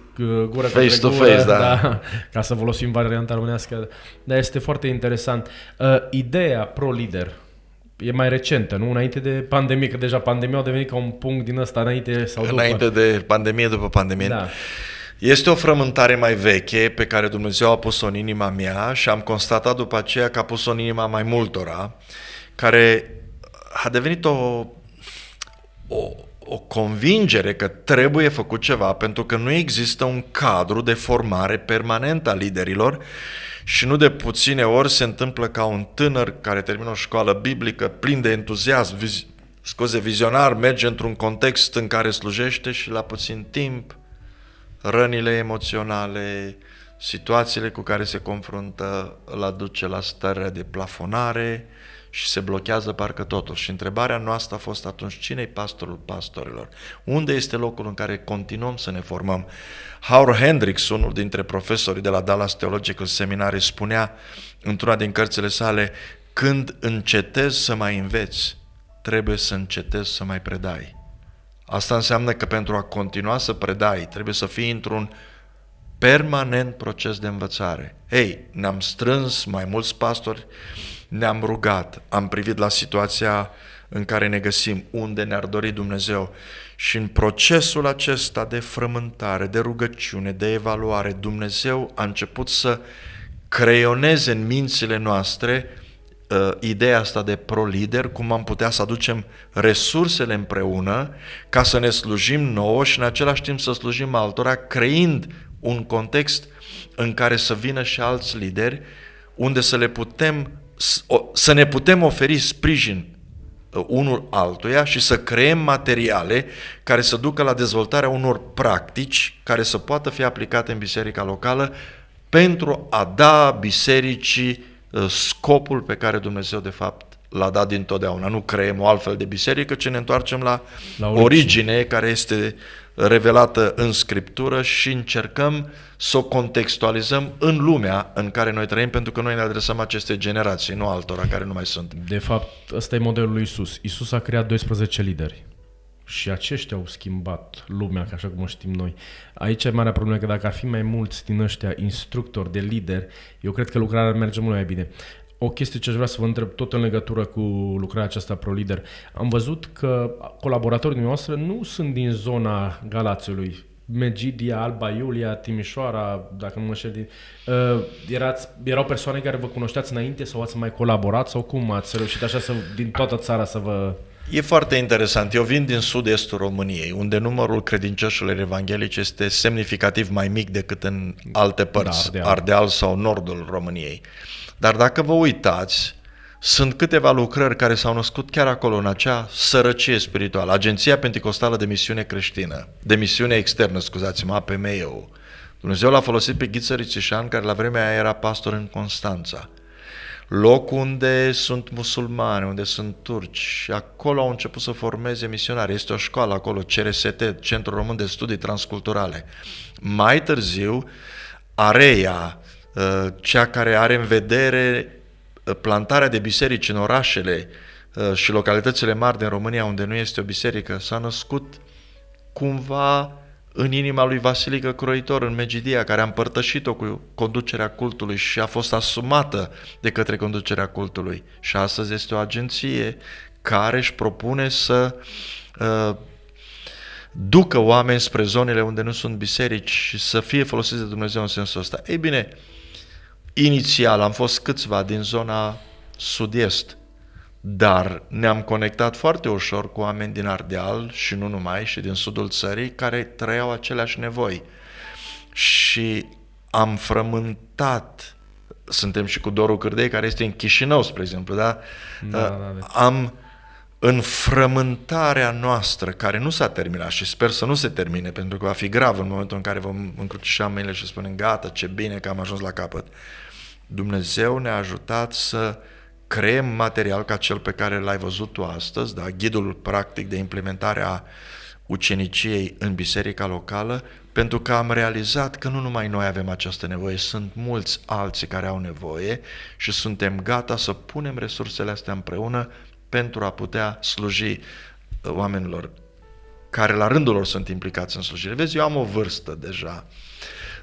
gură face to face, da. da. Ca să folosim varianta românească. Dar este foarte interesant. Uh, ideea pro-lider, e mai recentă, nu? Înainte de pandemie, că deja pandemia a devenit ca un punct din ăsta înainte sau după. Înainte de pandemie, după pandemie. Da. Este o frământare mai veche pe care Dumnezeu a pus-o în inima mea și am constatat după aceea că a pus-o în inima mai multora, care a devenit o, o, o convingere că trebuie făcut ceva pentru că nu există un cadru de formare permanent a liderilor și nu de puține ori se întâmplă ca un tânăr care termină o școală biblică plin de entuziasm, scuze, vizionar, merge într-un context în care slujește și la puțin timp rănile emoționale, situațiile cu care se confruntă îl aduce la starea de plafonare și se blochează parcă totul. Și întrebarea noastră a fost atunci, cine e pastorul pastorilor? Unde este locul în care continuăm să ne formăm? Howard Hendricks, unul dintre profesorii de la Dallas Theological Seminary, spunea într-una din cărțile sale, când încetezi să mai înveți, trebuie să încetezi să mai predai. Asta înseamnă că pentru a continua să predai, trebuie să fii într-un permanent proces de învățare. Ei, ne-am strâns mai mulți pastori, ne-am rugat, am privit la situația în care ne găsim, unde ne-ar dori Dumnezeu. Și în procesul acesta de frământare, de rugăciune, de evaluare, Dumnezeu a început să creioneze în mințile noastre uh, ideea asta de pro-lider, cum am putea să aducem resursele împreună ca să ne slujim nouă și în același timp să slujim altora, creind un context în care să vină și alți lideri, unde să le putem să ne putem oferi sprijin uh, unul altuia și să creăm materiale care să ducă la dezvoltarea unor practici care să poată fi aplicate în biserica locală pentru a da bisericii Uh, scopul pe care Dumnezeu de fapt l-a dat dintotdeauna. Nu creăm o altfel de biserică, ci ne întoarcem la, la origine. origine care este revelată în Scriptură și încercăm să o contextualizăm în lumea în care noi trăim, pentru că noi ne adresăm aceste generații, nu altora care nu mai sunt. De fapt, ăsta e modelul lui Isus. Isus a creat 12 lideri și aceștia au schimbat lumea, așa cum o știm noi. Aici e marea problemă, că dacă ar fi mai mulți din ăștia instructori de lider, eu cred că lucrarea merge mult mai bine. O chestie ce aș vrea să vă întreb tot în legătură cu lucrarea aceasta pro-lider. Am văzut că colaboratorii noastre nu sunt din zona Galațiului. Megidia, Alba Iulia, Timișoara, dacă nu mă știu, din, uh, erați, erau persoane care vă cunoșteați înainte sau ați mai colaborat sau cum ați reușit așa să, din toată țara să vă... E foarte interesant. Eu vin din sud-estul României, unde numărul credincioșilor evanghelici este semnificativ mai mic decât în alte da, părți, da, Ardeal. Ardeal sau nordul României. Dar dacă vă uitați, sunt câteva lucrări care s-au născut chiar acolo, în acea sărăcie spirituală. Agenția Pentecostală de Misiune Creștină, de Misiune Externă, scuzați-mă, APME-ul. Dumnezeu l-a folosit pe Ghiță Rițișan, care la vremea aia era pastor în Constanța loc unde sunt musulmani, unde sunt turci. Acolo au început să formeze misionari. Este o școală acolo, CRST, Centrul Român de Studii Transculturale. Mai târziu, Areia, uh, cea care are în vedere uh, plantarea de biserici în orașele uh, și localitățile mari din România, unde nu este o biserică, s-a născut cumva în inima lui Vasilică Croitor în Megidia, care a împărtășit-o cu conducerea cultului și a fost asumată de către conducerea cultului. Și astăzi este o agenție care își propune să uh, ducă oameni spre zonele unde nu sunt biserici și să fie folosiți de Dumnezeu în sensul ăsta. Ei bine, inițial am fost câțiva din zona sud-est, dar ne-am conectat foarte ușor cu oameni din Ardeal și nu numai, și din sudul țării, care trăiau aceleași nevoi. Și am frământat, suntem și cu Doru Cârdei, care este în Chișinău, spre exemplu, da? da, uh, da, da. Am în frământarea noastră, care nu s-a terminat și sper să nu se termine, pentru că va fi grav în momentul în care vom încrucișa mâinile și spunem, gata, ce bine că am ajuns la capăt. Dumnezeu ne-a ajutat să uh, creăm material ca cel pe care l-ai văzut tu astăzi, da? ghidul practic de implementare a uceniciei în biserica locală, pentru că am realizat că nu numai noi avem această nevoie, sunt mulți alții care au nevoie și suntem gata să punem resursele astea împreună pentru a putea sluji uh, oamenilor care la rândul lor sunt implicați în slujire. Vezi, eu am o vârstă deja. Uh,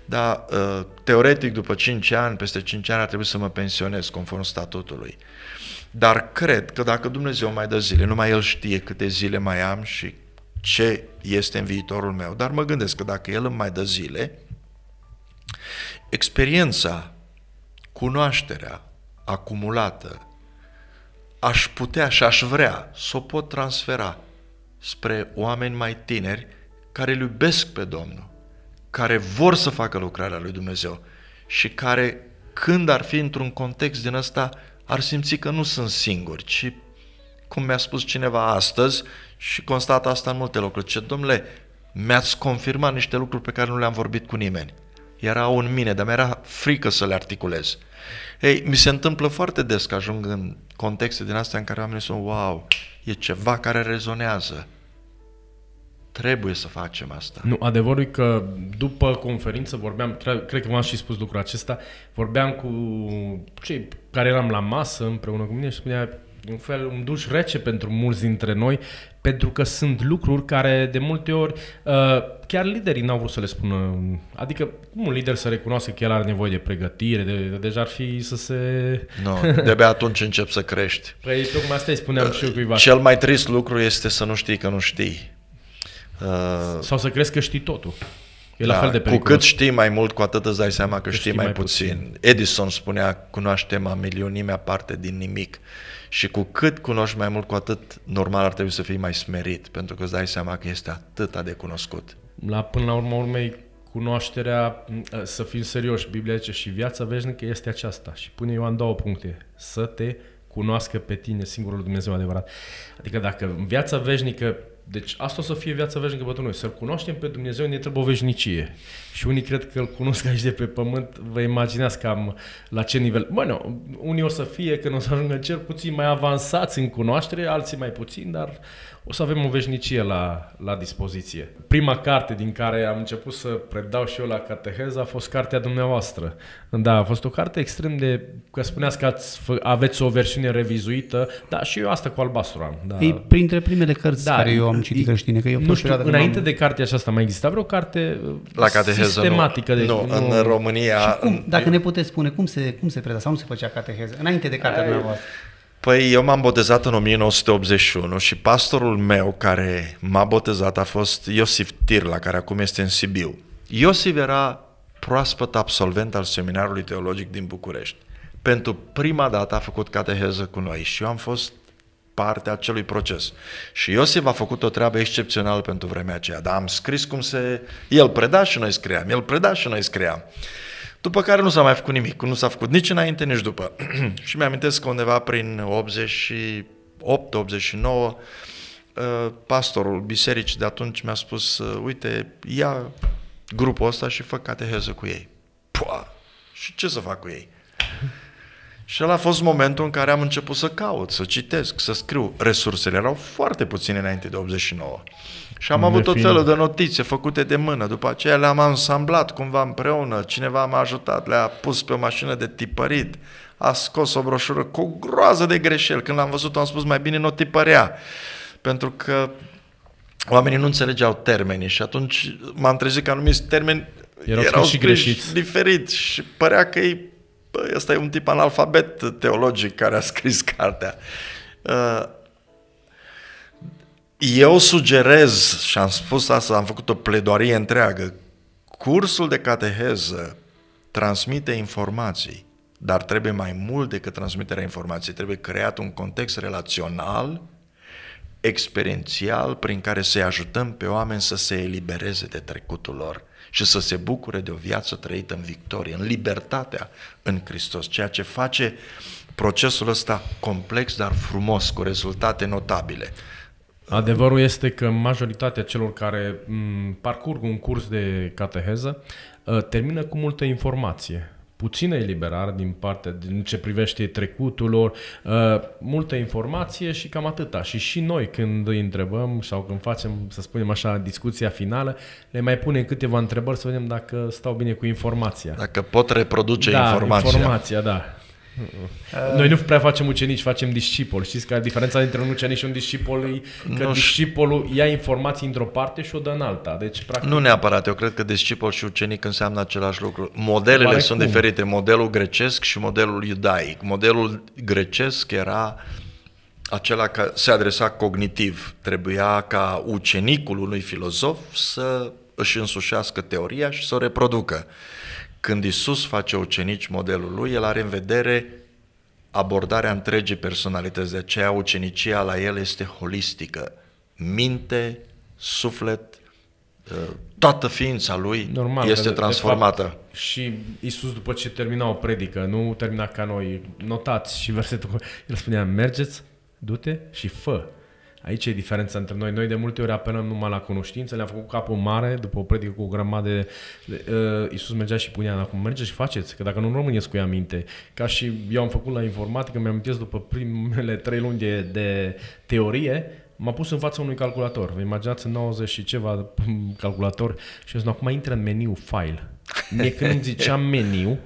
dar ă, teoretic după 5 ani, peste 5 ani ar trebui să mă pensionez conform statutului. Dar cred că dacă Dumnezeu mai dă zile, numai El știe câte zile mai am și ce este în viitorul meu, dar mă gândesc că dacă El îmi mai dă zile, experiența, cunoașterea acumulată, aș putea și aș vrea să o pot transfera spre oameni mai tineri care îl iubesc pe Domnul care vor să facă lucrarea lui Dumnezeu și care când ar fi într-un context din ăsta ar simți că nu sunt singuri, ci cum mi-a spus cineva astăzi și constat asta în multe lucruri, ce domnule, mi-ați confirmat niște lucruri pe care nu le-am vorbit cu nimeni. Era în mine, dar mi-era frică să le articulez. Ei, mi se întâmplă foarte des că ajung în contexte din astea în care oamenii sunt, wow, e ceva care rezonează. Trebuie să facem asta. Nu, adevărul e că după conferință vorbeam, cred, că v-am și spus lucrul acesta, vorbeam cu cei care eram la masă împreună cu mine și spunea un fel, un duș rece pentru mulți dintre noi, pentru că sunt lucruri care de multe ori uh, chiar liderii n-au vrut să le spună. Adică cum un lider să recunoască că el are nevoie de pregătire, de, de deja ar fi să se... Nu, no, de-abia atunci încep să crești. Păi tocmai asta îi spuneam uh, și eu cuiva. Cel mai trist lucru este să nu știi că nu știi. Uh, Sau să crezi că știi totul. E da, fel de periculos. Cu cât știi mai mult, cu atât îți dai seama că, că știi, știi mai, mai puțin. puțin. Edison spunea, cunoaștem a milionimea parte din nimic. Și cu cât cunoști mai mult, cu atât normal ar trebui să fii mai smerit, pentru că îți dai seama că este atât de cunoscut. La, până la urmă urmei, cunoașterea, uh, să fim serioși, Biblia zice și viața veșnică este aceasta. Și pune Ioan două puncte. Să te cunoască pe tine, singurul Dumnezeu adevărat. Adică dacă în viața veșnică deci asta o să fie viața veșnică pentru noi, să-L cunoaștem pe Dumnezeu, ne trebuie o veșnicie. Și unii cred că îl cunosc aici de pe pământ, vă imaginați cam la ce nivel. Bă, nu, unii o să fie, când o să ajungă cer, puțin mai avansați în cunoaștere, alții mai puțin, dar o să avem o veșnicie la, la dispoziție. Prima carte din care am început să predau și eu la cateheză a fost cartea dumneavoastră. Da, a fost o carte extrem de... că spuneați că ați, aveți o versiune revizuită, da, și eu asta cu albastru am. Da. E printre primele cărți da, care eu am citit creștine, că eu Nu știu, înainte de cartea aceasta mai exista vreo carte uh, la cateheză, sistematică? Nu. de, deci nu, nu, în România... Și cum, dacă ne puteți spune, cum se, cum se preda sau nu se făcea cateheză, înainte de cartea dumneavoastră? Păi eu m-am botezat în 1981 și pastorul meu care m-a botezat a fost Iosif Tirla, care acum este în Sibiu. Iosif era proaspăt absolvent al seminarului teologic din București. Pentru prima dată a făcut cateheză cu noi și eu am fost parte a acelui proces. Și Iosif a făcut o treabă excepțională pentru vremea aceea, dar am scris cum se... El preda și noi scriam, el preda și noi scriam. După care nu s-a mai făcut nimic, nu s-a făcut nici înainte, nici după. și mi-amintesc că undeva prin 88-89 uh, pastorul bisericii de atunci mi-a spus, uh, uite, ia grupul ăsta și fă cateheză cu ei. Pua! Și ce să fac cu ei? Și ăla a fost momentul în care am început să caut, să citesc, să scriu. Resursele erau foarte puține înainte de 89. Și am de avut tot felul de notițe făcute de mână. După aceea le-am ansamblat cumva împreună. Cineva m-a ajutat, le-a pus pe o mașină de tipărit. A scos o broșură cu o groază de greșeli. Când l-am văzut, am spus mai bine nu o tipărea. Pentru că oamenii nu înțelegeau termenii și atunci m-am trezit că anumiți termeni erau, erau și greșiți. diferit și părea că e bă, păi, ăsta e un tip analfabet teologic care a scris cartea. Uh, eu sugerez, și am spus asta, am făcut o pledoarie întreagă, cursul de cateheză transmite informații, dar trebuie mai mult decât transmiterea informației, trebuie creat un context relațional, experiențial, prin care să-i ajutăm pe oameni să se elibereze de trecutul lor și să se bucure de o viață trăită în victorie, în libertatea în Hristos, ceea ce face procesul ăsta complex, dar frumos, cu rezultate notabile. Adevărul este că majoritatea celor care parcurg un curs de cateheză ă, termină cu multă informație puțină eliberare din partea, din ce privește trecutul lor, uh, multă informație și cam atâta. Și și noi când îi întrebăm sau când facem, să spunem așa, discuția finală, le mai punem câteva întrebări să vedem dacă stau bine cu informația. Dacă pot reproduce da, informația. informația, da. Uh, Noi nu prea facem ucenici, facem discipoli. Știți că diferența dintre un ucenic și un discipol e că nu discipolul ia informații într-o parte și o dă în alta. Deci, practic... Nu neapărat. Eu cred că discipol și ucenic înseamnă același lucru. Modelele Oarecum. sunt cum? diferite. Modelul grecesc și modelul iudaic. Modelul grecesc era acela că se adresa cognitiv. Trebuia ca ucenicul unui filozof să își însușească teoria și să o reproducă. Când Isus face ucenici modelul lui, el are în vedere abordarea întregii personalități. De aceea ucenicia la el este holistică. Minte, suflet, uh, toată ființa lui Normal, este transformată. De fapt, și Isus după ce termina o predică, nu termina ca noi, notați și versetul, el spunea, mergeți, du-te și fă. Aici e diferența între noi. Noi de multe ori apelăm numai la cunoștință, le-am făcut capul mare după o predică cu o grămadă de... Uh, Iisus mergea și punea, acum mergeți și faceți, că dacă nu rămâneți cu ea minte. Ca și eu am făcut la informatică, mi-am amintesc după primele trei luni de, de teorie, m-a pus în fața unui calculator. Vă imaginați 90 și ceva calculator și eu zic, acum intră în meniu file. Mie când ziceam meniu,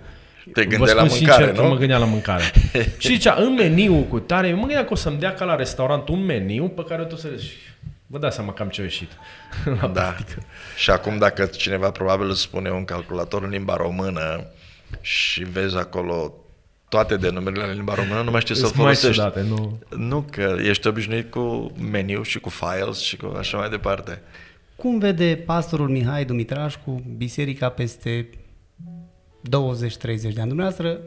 te gândeai la mâncare, sincer, nu? Că mă gândeam la mâncare. și zicea, în meniu cu tare, mă gândeam că o să-mi dea ca la restaurant un meniu pe care o să le... Vă dați seama cam ce a ieșit. la da. Și acum dacă cineva probabil îți spune un calculator în limba română și vezi acolo toate denumirile în limba română, nu mai știi să-l folosești. Date, nu... nu, că ești obișnuit cu meniu și cu files și cu așa mai departe. Cum vede pastorul Mihai Dumitraș cu biserica peste 20-30 de ani. Dumneavoastră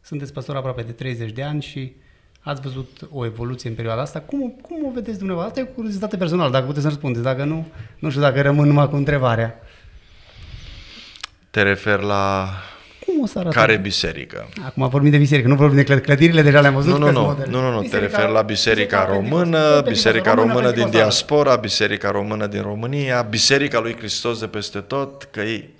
sunteți păstor aproape de 30 de ani și ați văzut o evoluție în perioada asta. Cum, cum o vedeți dumneavoastră? Asta e o curiozitate personală, dacă puteți să răspundeți. Dacă nu, nu știu dacă rămân numai cu întrebarea. Te refer la cum o să arată? Care biserică? Acum vorbim de biserică, nu vorbim de clă- clădirile, deja le-am văzut. Nu, nu, nu, nu, nu, nu, te refer la Biserica Română, Biserica Română din diaspora, Biserica Română din România, Biserica lui Hristos de peste tot, că ei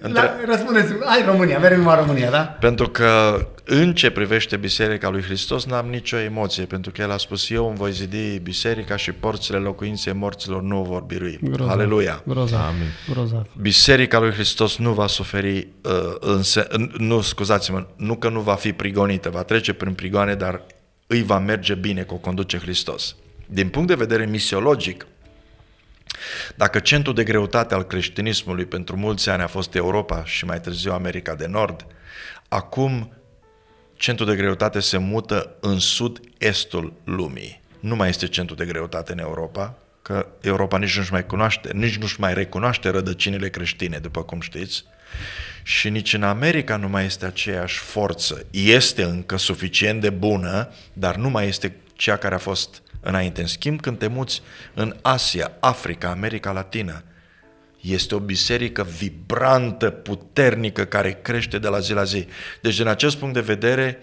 între... răspundeți, hai România, merg numai România, da? Pentru că în ce privește Biserica lui Hristos n-am nicio emoție, pentru că el a spus, eu îmi voi zidi biserica și porțile locuinței morților nu vor birui. Grozav. Aleluia! Grozav. Amin. Grozav. Biserica lui Hristos nu va suferi, uh, înse- nu, scuzați-mă, nu că nu va fi prigonită, va trece prin prigoane, dar îi va merge bine că o conduce Hristos. Din punct de vedere misiologic, dacă centrul de greutate al creștinismului pentru mulți ani a fost Europa și mai târziu America de Nord, acum centrul de greutate se mută în sud-estul lumii. Nu mai este centrul de greutate în Europa, că Europa nici nu-și mai cunoaște, nici nu-și mai recunoaște rădăcinile creștine, după cum știți, și nici în America nu mai este aceeași forță. Este încă suficient de bună, dar nu mai este cea care a fost înainte. În schimb, când te muți în Asia, Africa, America Latină, este o biserică vibrantă, puternică, care crește de la zi la zi. Deci, din acest punct de vedere,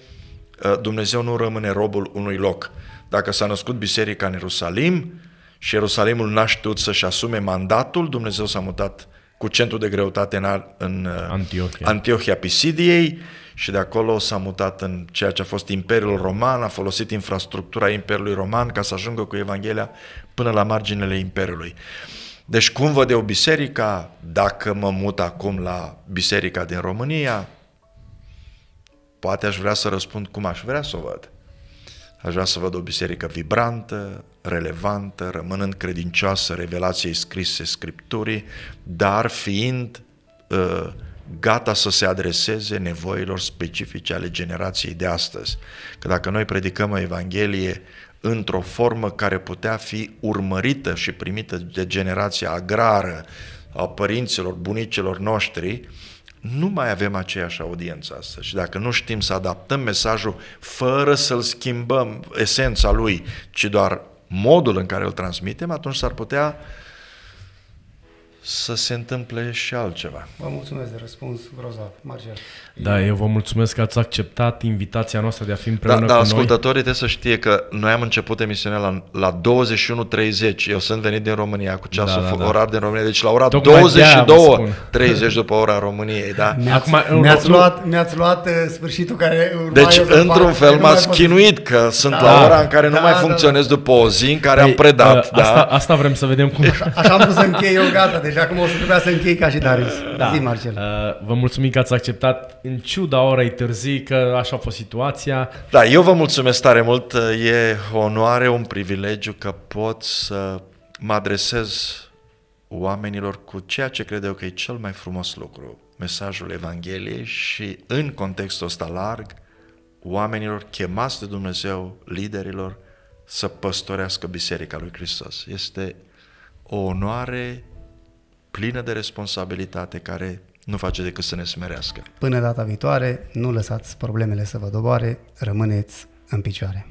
uh, Dumnezeu nu rămâne robul unui loc. Dacă s-a născut biserica în Ierusalim și Ierusalimul n-a știut să-și asume mandatul, Dumnezeu s-a mutat cu centru de greutate în, în uh, Antiohia. Antiohia Pisidiei și de acolo s-a mutat în ceea ce a fost Imperiul Roman, a folosit infrastructura Imperiului Roman ca să ajungă cu Evanghelia până la marginile Imperiului. Deci cum văd eu biserica, dacă mă mut acum la biserica din România, poate aș vrea să răspund cum aș vrea să o văd. Aș vrea să văd o biserică vibrantă, relevantă, rămânând credincioasă revelației scrise Scripturii, dar fiind uh, gata să se adreseze nevoilor specifice ale generației de astăzi. Că dacă noi predicăm o Evanghelie într-o formă care putea fi urmărită și primită de generația agrară a părinților, bunicilor noștri, nu mai avem aceeași audiență astăzi. Și dacă nu știm să adaptăm mesajul fără să-l schimbăm esența lui, ci doar modul în care îl transmitem, atunci s-ar putea uh, să se întâmple și altceva. Vă mulțumesc de răspuns, grozav, Marcel. Da, eu vă mulțumesc că ați acceptat invitația noastră de a fi împreună da, da, cu noi. Da, ascultătorii trebuie să știe că noi am început emisiunea la, la 21.30. Eu sunt venit din România cu ceasul da, da, da. orar din România, deci la ora 22.30 după ora României. Da? Mi-ați, mi luat, mi luat uh, sfârșitul care urma Deci, într-un fel, m-ați chinuit că sunt da, la ora în care da, nu mai da, da. funcționez da. după o zi în care Ei, păi, am predat. Ă, da? asta, asta vrem să vedem cum... Așa am pus să închei eu, gata, deci acum o să trebuia să închei ca și Darius. Da. Zi, Marcel. Uh, vă mulțumim că ați acceptat în ciuda orei târzii, că așa a fost situația. Da, eu vă mulțumesc tare mult. E onoare, un privilegiu că pot să mă adresez oamenilor cu ceea ce cred eu că e cel mai frumos lucru, mesajul Evangheliei și în contextul ăsta larg, oamenilor chemați de Dumnezeu, liderilor, să păstorească Biserica lui Hristos. Este o onoare plină de responsabilitate care nu face decât să ne smerească. Până data viitoare, nu lăsați problemele să vă doboare, rămâneți în picioare.